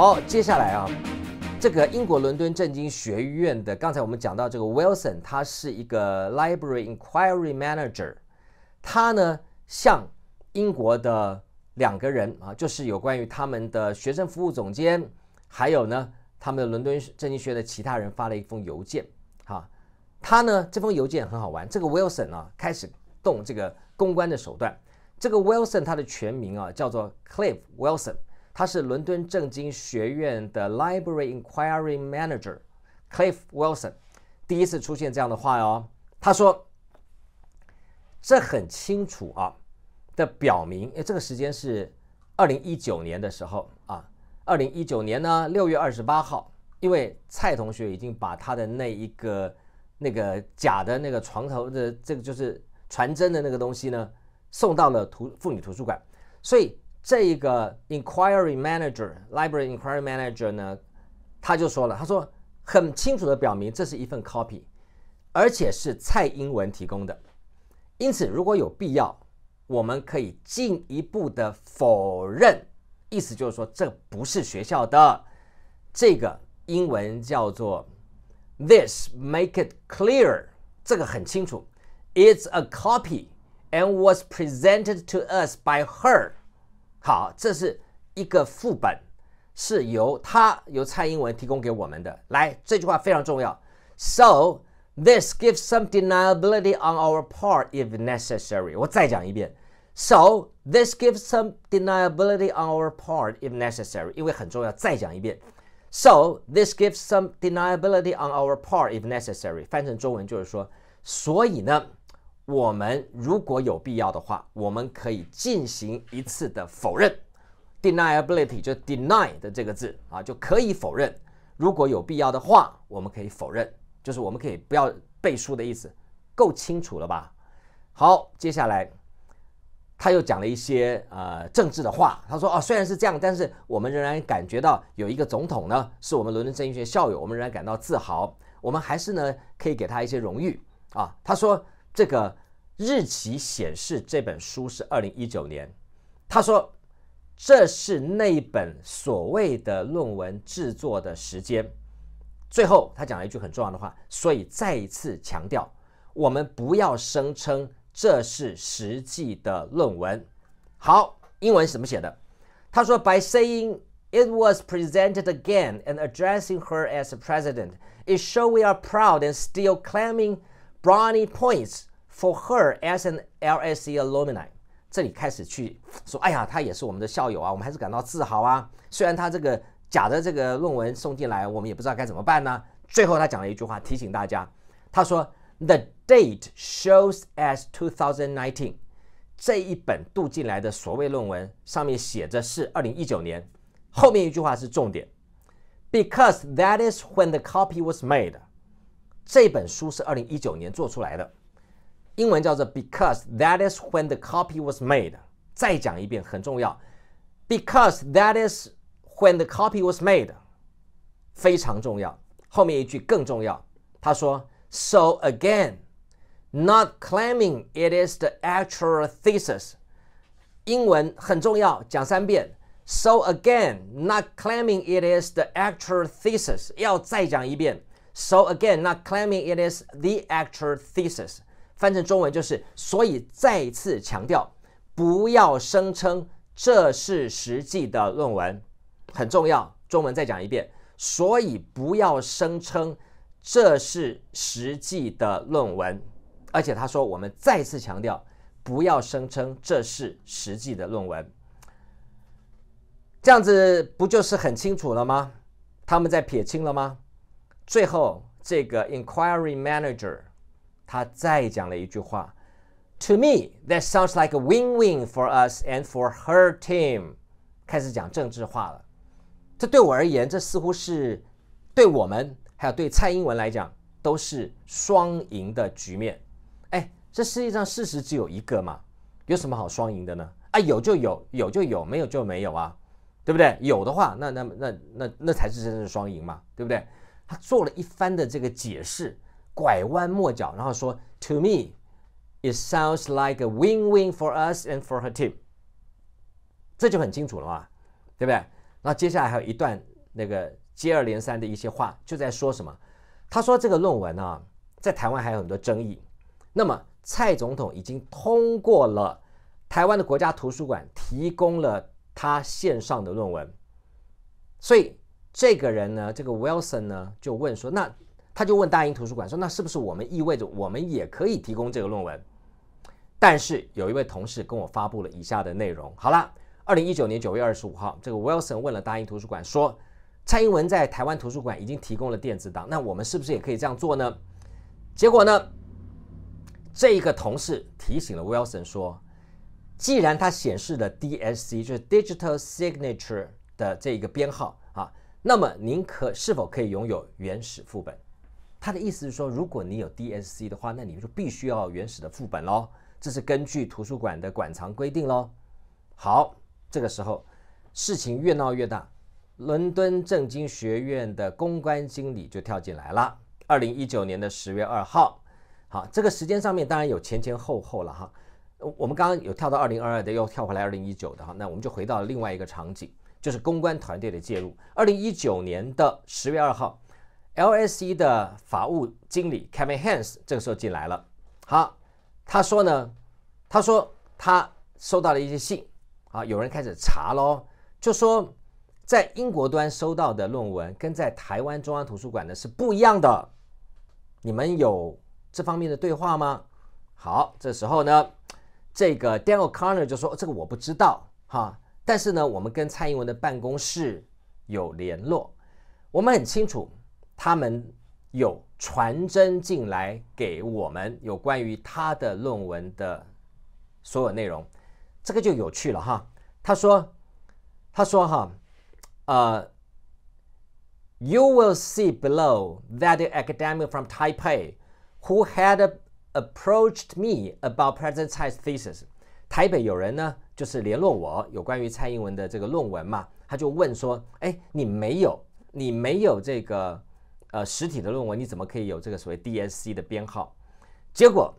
好，接下来啊，这个英国伦敦政经学院的，刚才我们讲到这个 Wilson，他是一个 Library Inquiry Manager，他呢向英国的两个人啊，就是有关于他们的学生服务总监，还有呢他们的伦敦政经学的其他人发了一封邮件，哈，他呢这封邮件很好玩，这个 Wilson 啊开始动这个公关的手段，这个 Wilson 他的全名啊叫做 Clive Wilson。他是伦敦政经学院的 Library Inquiry Manager Cliff Wilson，第一次出现这样的话哦。他说：“这很清楚啊的表明，哎，这个时间是二零一九年的时候啊，二零一九年呢六月二十八号，因为蔡同学已经把他的那一个那个假的那个床头的这个就是传真的那个东西呢，送到了图妇女图书馆，所以。”这一个 inquiry manager library inquiry manager 呢，他就说了，他说很清楚的表明，这是一份 copy，而且是蔡英文提供的。因此，如果有必要，我们可以进一步的否认。意思就是说，这不是学校的。这个英文叫做 this make it clear，这个很清楚。It's a copy and was presented to us by her。好，这是一个副本，是由他由蔡英文提供给我们的。来，这句话非常重要。So this gives some deniability on our part if necessary。我再讲一遍。So this gives some deniability on our part if necessary，因为很重要，再讲一遍。So this gives some deniability on our part if necessary，翻成中文就是说，所以呢，我们如果有必要的话，我们可以进行一次的否认 （deniability），就 deny 的这个字啊，就可以否认。如果有必要的话，我们可以否认，就是我们可以不要背书的意思，够清楚了吧？好，接下来他又讲了一些呃政治的话。他说：“哦，虽然是这样，但是我们仍然感觉到有一个总统呢，是我们伦敦政学院校友，我们仍然感到自豪。我们还是呢，可以给他一些荣誉啊。”他说：“这个。”日期显示这本书是二零一九年。他说这是那本所谓的论文制作的时间。最后，他讲了一句很重要的话，所以再一次强调，我们不要声称这是实际的论文。好，英文是怎么写的？他说：“By saying it was presented again and addressing her as a president, it s h o w we are proud and still claiming b r o w n i e points。” For her as an LSE alumni，这里开始去说，哎呀，他也是我们的校友啊，我们还是感到自豪啊。虽然他这个假的这个论文送进来，我们也不知道该怎么办呢。最后他讲了一句话提醒大家，他说：“The date shows as 2019，这一本渡进来的所谓论文上面写着是二零一九年。后面一句话是重点，because that is when the copy was made，这本书是二零一九年做出来的。”英文叫做 because that is when the copy was made。再讲一遍，很重要，because that is when the copy was made，非常重要。后面一句更重要，他说，so again。Not claiming it is the actual thesis，英文很重要，讲三遍。So again, not claiming it is the actual thesis，要再讲一遍。So again, not claiming it is the actual thesis，翻成中文就是，所以再次强调，不要声称这是实际的论文，很重要。中文再讲一遍，所以不要声称这是实际的论文。而且他说，我们再次强调，不要声称这是实际的论文。这样子不就是很清楚了吗？他们在撇清了吗？最后，这个 inquiry manager。他再讲了一句话，To me, that sounds like a win-win for us and for her team。开始讲政治话了。这对我而言，这似乎是对我们还有对蔡英文来讲都是双赢的局面。哎，这实际上事实只有一个嘛，有什么好双赢的呢？啊，有就有，有就有，没有就没有啊，对不对？有的话，那那那那那才是真正的双赢嘛，对不对？他做了一番的这个解释。拐弯抹角，然后说：“To me, it sounds like a win-win for us and for her team。”这就很清楚了嘛，对不对？那接下来还有一段那个接二连三的一些话，就在说什么。他说：“这个论文啊，在台湾还有很多争议。那么蔡总统已经通过了台湾的国家图书馆，提供了他线上的论文。所以这个人呢，这个 Wilson 呢，就问说：那？”他就问大英图书馆说：“那是不是我们意味着我们也可以提供这个论文？”但是有一位同事跟我发布了以下的内容。好了，二零一九年九月二十五号，这个 Wilson 问了大英图书馆说：“蔡英文在台湾图书馆已经提供了电子档，那我们是不是也可以这样做呢？”结果呢，这一个同事提醒了 Wilson 说：“既然它显示的 DSC，就是 Digital Signature 的这一个编号啊，那么您可是否可以拥有原始副本？”他的意思是说，如果你有 D S C 的话，那你就必须要原始的副本喽。这是根据图书馆的馆藏规定喽。好，这个时候事情越闹越大，伦敦政经学院的公关经理就跳进来了。二零一九年的十月二号，好，这个时间上面当然有前前后后了哈。我们刚刚有跳到二零二二的，又跳回来二零一九的哈，那我们就回到另外一个场景，就是公关团队的介入。二零一九年的十月二号。LSE 的法务经理 Kevin h a n s 这个时候进来了，好，他说呢，他说他收到了一些信，啊，有人开始查喽，就说在英国端收到的论文跟在台湾中央图书馆呢是不一样的，你们有这方面的对话吗？好，这时候呢，这个 Daniel Connor 就说这个我不知道，哈，但是呢，我们跟蔡英文的办公室有联络，我们很清楚。他们有传真进来给我们有关于他的论文的所有内容，这个就有趣了哈。他说：“他说哈，呃，you will see below that the academic from Taipei who had approached me about President Tsai's thesis。台北有人呢，就是联络我有关于蔡英文的这个论文嘛，他就问说：，哎，你没有，你没有这个。”呃实体的论文，你怎么可以有这个所谓 DSC 的编号？结果，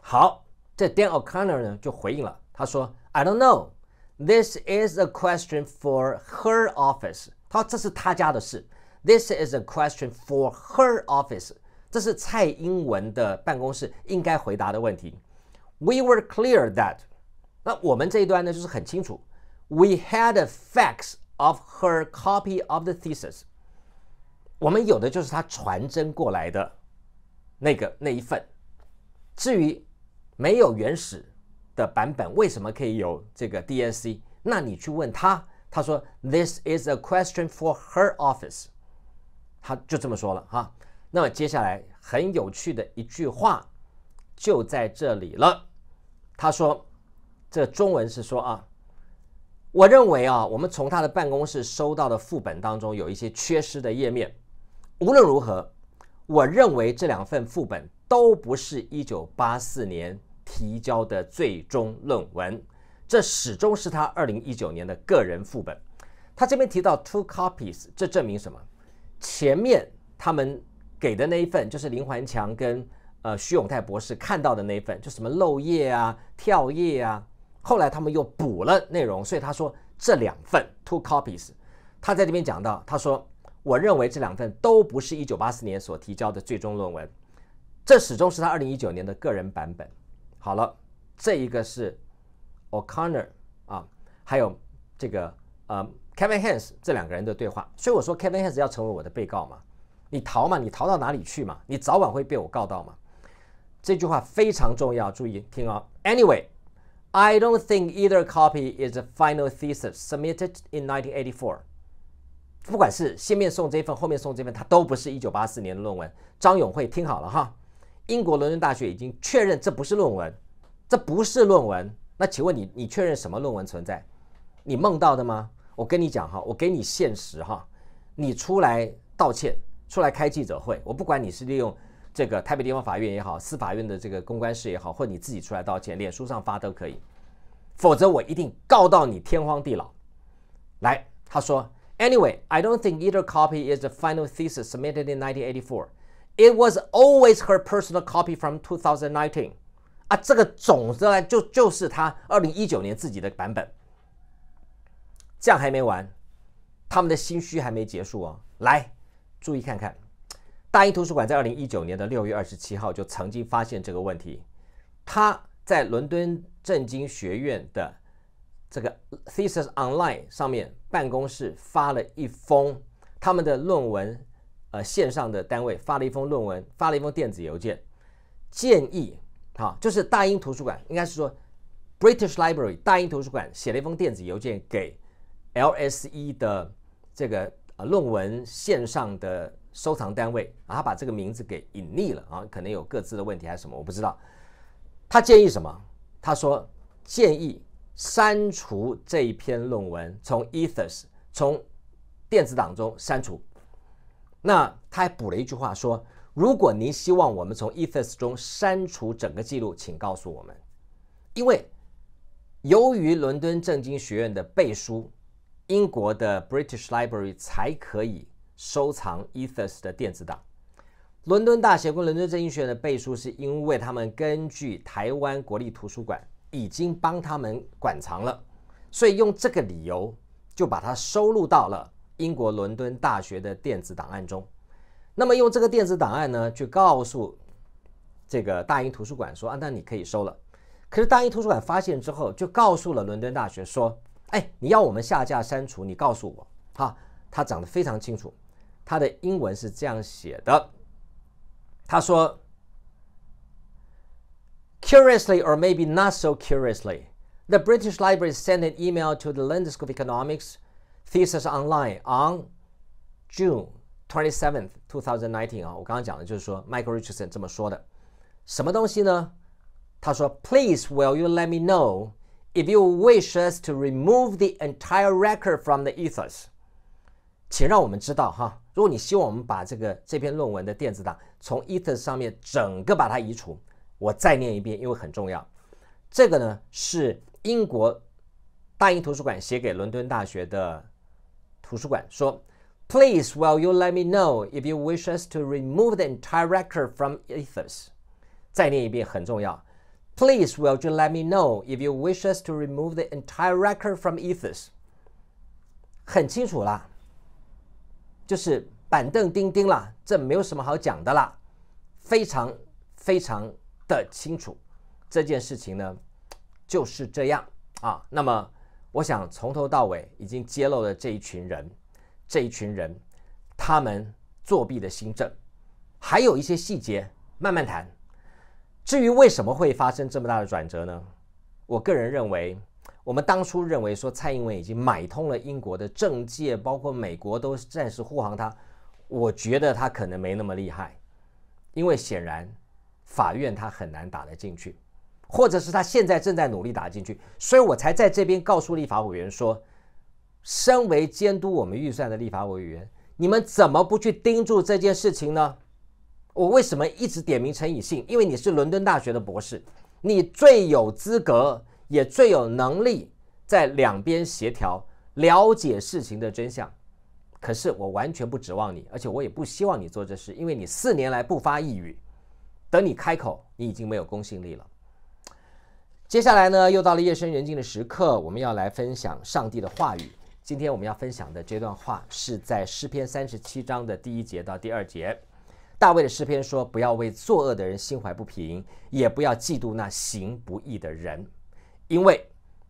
好，这 Dan O'Connor 呢就回应了，他说：“I don't know. This is a question for her office.” 他说这是他家的事。This is a question for her office. 这是蔡英文的办公室应该回答的问题。We were clear that. 那我们这一端呢就是很清楚。We had a fax of her copy of the thesis. 我们有的就是他传真过来的那个那一份。至于没有原始的版本，为什么可以有这个 DNC？那你去问他，他说：“This is a question for her office。”他就这么说了哈。那么接下来很有趣的一句话就在这里了。他说：“这中文是说啊，我认为啊，我们从他的办公室收到的副本当中有一些缺失的页面。”无论如何，我认为这两份副本都不是一九八四年提交的最终论文，这始终是他二零一九年的个人副本。他这边提到 two copies，这证明什么？前面他们给的那一份就是林环强跟呃徐永泰博士看到的那一份，就什么漏液啊、跳页啊。后来他们又补了内容，所以他说这两份 two copies。他在这边讲到，他说。我认为这两份都不是1984年所提交的最终论文，这始终是他2019年的个人版本。好了，这一个是 O'Connor 啊，还有这个呃 Kevin h a n s 这两个人的对话。所以我说 Kevin h a n s 要成为我的被告嘛？你逃嘛？你逃到哪里去嘛？你早晚会被我告到嘛？这句话非常重要，注意听哦。Anyway, I don't think either copy is a final thesis submitted in 1984. 不管是先面送这份，后面送这份，它都不是一九八四年的论文。张永会，听好了哈，英国伦敦大学已经确认这不是论文，这不是论文。那请问你，你确认什么论文存在？你梦到的吗？我跟你讲哈，我给你现实哈，你出来道歉，出来开记者会，我不管你是利用这个台北地方法院也好，司法院的这个公关室也好，或你自己出来道歉，脸书上发都可以，否则我一定告到你天荒地老。来，他说。Anyway, I don't think either copy is the final thesis submitted in 1984. It was always her personal copy from 2019. 啊，这个总的来就就是她二零一九年自己的版本。这样还没完，他们的心虚还没结束哦。来，注意看看，大英图书馆在二零一九年的六月二十七号就曾经发现这个问题，他在伦敦政经学院的。这个 Thesis Online 上面办公室发了一封他们的论文，呃，线上的单位发了一封论文，发了一封电子邮件，建议，啊，就是大英图书馆，应该是说 British Library 大英图书馆写了一封电子邮件给 LSE 的这个呃论文线上的收藏单位，啊，他把这个名字给隐匿了啊，可能有各自的问题还是什么，我不知道。他建议什么？他说建议。删除这一篇论文从 Ethos 从电子档中删除。那他还补了一句话说：如果您希望我们从 Ethos 中删除整个记录，请告诉我们。因为由于伦敦政经学院的背书，英国的 British Library 才可以收藏 Ethos 的电子档。伦敦大学跟伦敦政经学院的背书，是因为他们根据台湾国立图书馆。已经帮他们馆藏了，所以用这个理由就把它收录到了英国伦敦大学的电子档案中。那么用这个电子档案呢，去告诉这个大英图书馆说：“啊，那你可以收了。”可是大英图书馆发现之后，就告诉了伦敦大学说：“哎，你要我们下架删除，你告诉我。”哈，他讲得非常清楚，他的英文是这样写的，他说。Curiously, or maybe not so curiously, the British Library sent an email to the London School of Economics thesis online on June 27th, 2019啊，我刚刚讲的就是说 Michael Richardson Please, will you let me know if you wish us to remove the entire record from the 请让我们知道哈，如果你希望我们把这个这篇论文的电子档从 ethos 上面整个把它移除，我再念一遍，因为很重要。这个呢是英国大英图书馆写给伦敦大学的图书馆说：“Please will you let me know if you wish us to remove the entire record from Ethos？” 再念一遍，很重要。“Please will you let me know if you wish us to remove the entire record from Ethos？” 很清楚啦，就是板凳钉钉啦，这没有什么好讲的啦，非常非常。的清楚，这件事情呢就是这样啊。那么，我想从头到尾已经揭露了这一群人，这一群人他们作弊的新政，还有一些细节慢慢谈。至于为什么会发生这么大的转折呢？我个人认为，我们当初认为说蔡英文已经买通了英国的政界，包括美国都暂时护航他，我觉得他可能没那么厉害，因为显然。法院他很难打得进去，或者是他现在正在努力打进去，所以我才在这边告诉立法委员说：，身为监督我们预算的立法委员，你们怎么不去盯住这件事情呢？我为什么一直点名陈以信？因为你是伦敦大学的博士，你最有资格，也最有能力在两边协调，了解事情的真相。可是我完全不指望你，而且我也不希望你做这事，因为你四年来不发一语。等你开口，你已经没有公信力了。接下来呢，又到了夜深人静的时刻，我们要来分享上帝的话语。今天我们要分享的这段话是在诗篇三十七章的第一节到第二节。大卫的诗篇说：“不要为作恶的人心怀不平，也不要嫉妒那行不义的人，因为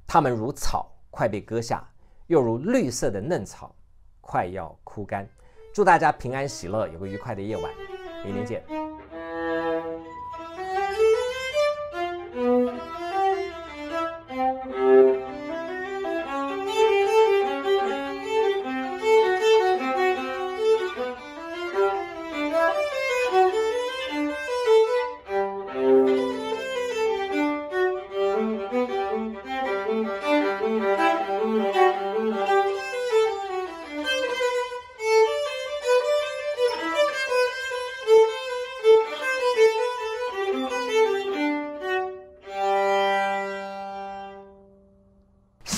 他们如草快被割下，又如绿色的嫩草快要枯干。”祝大家平安喜乐，有个愉快的夜晚。明天见。thank you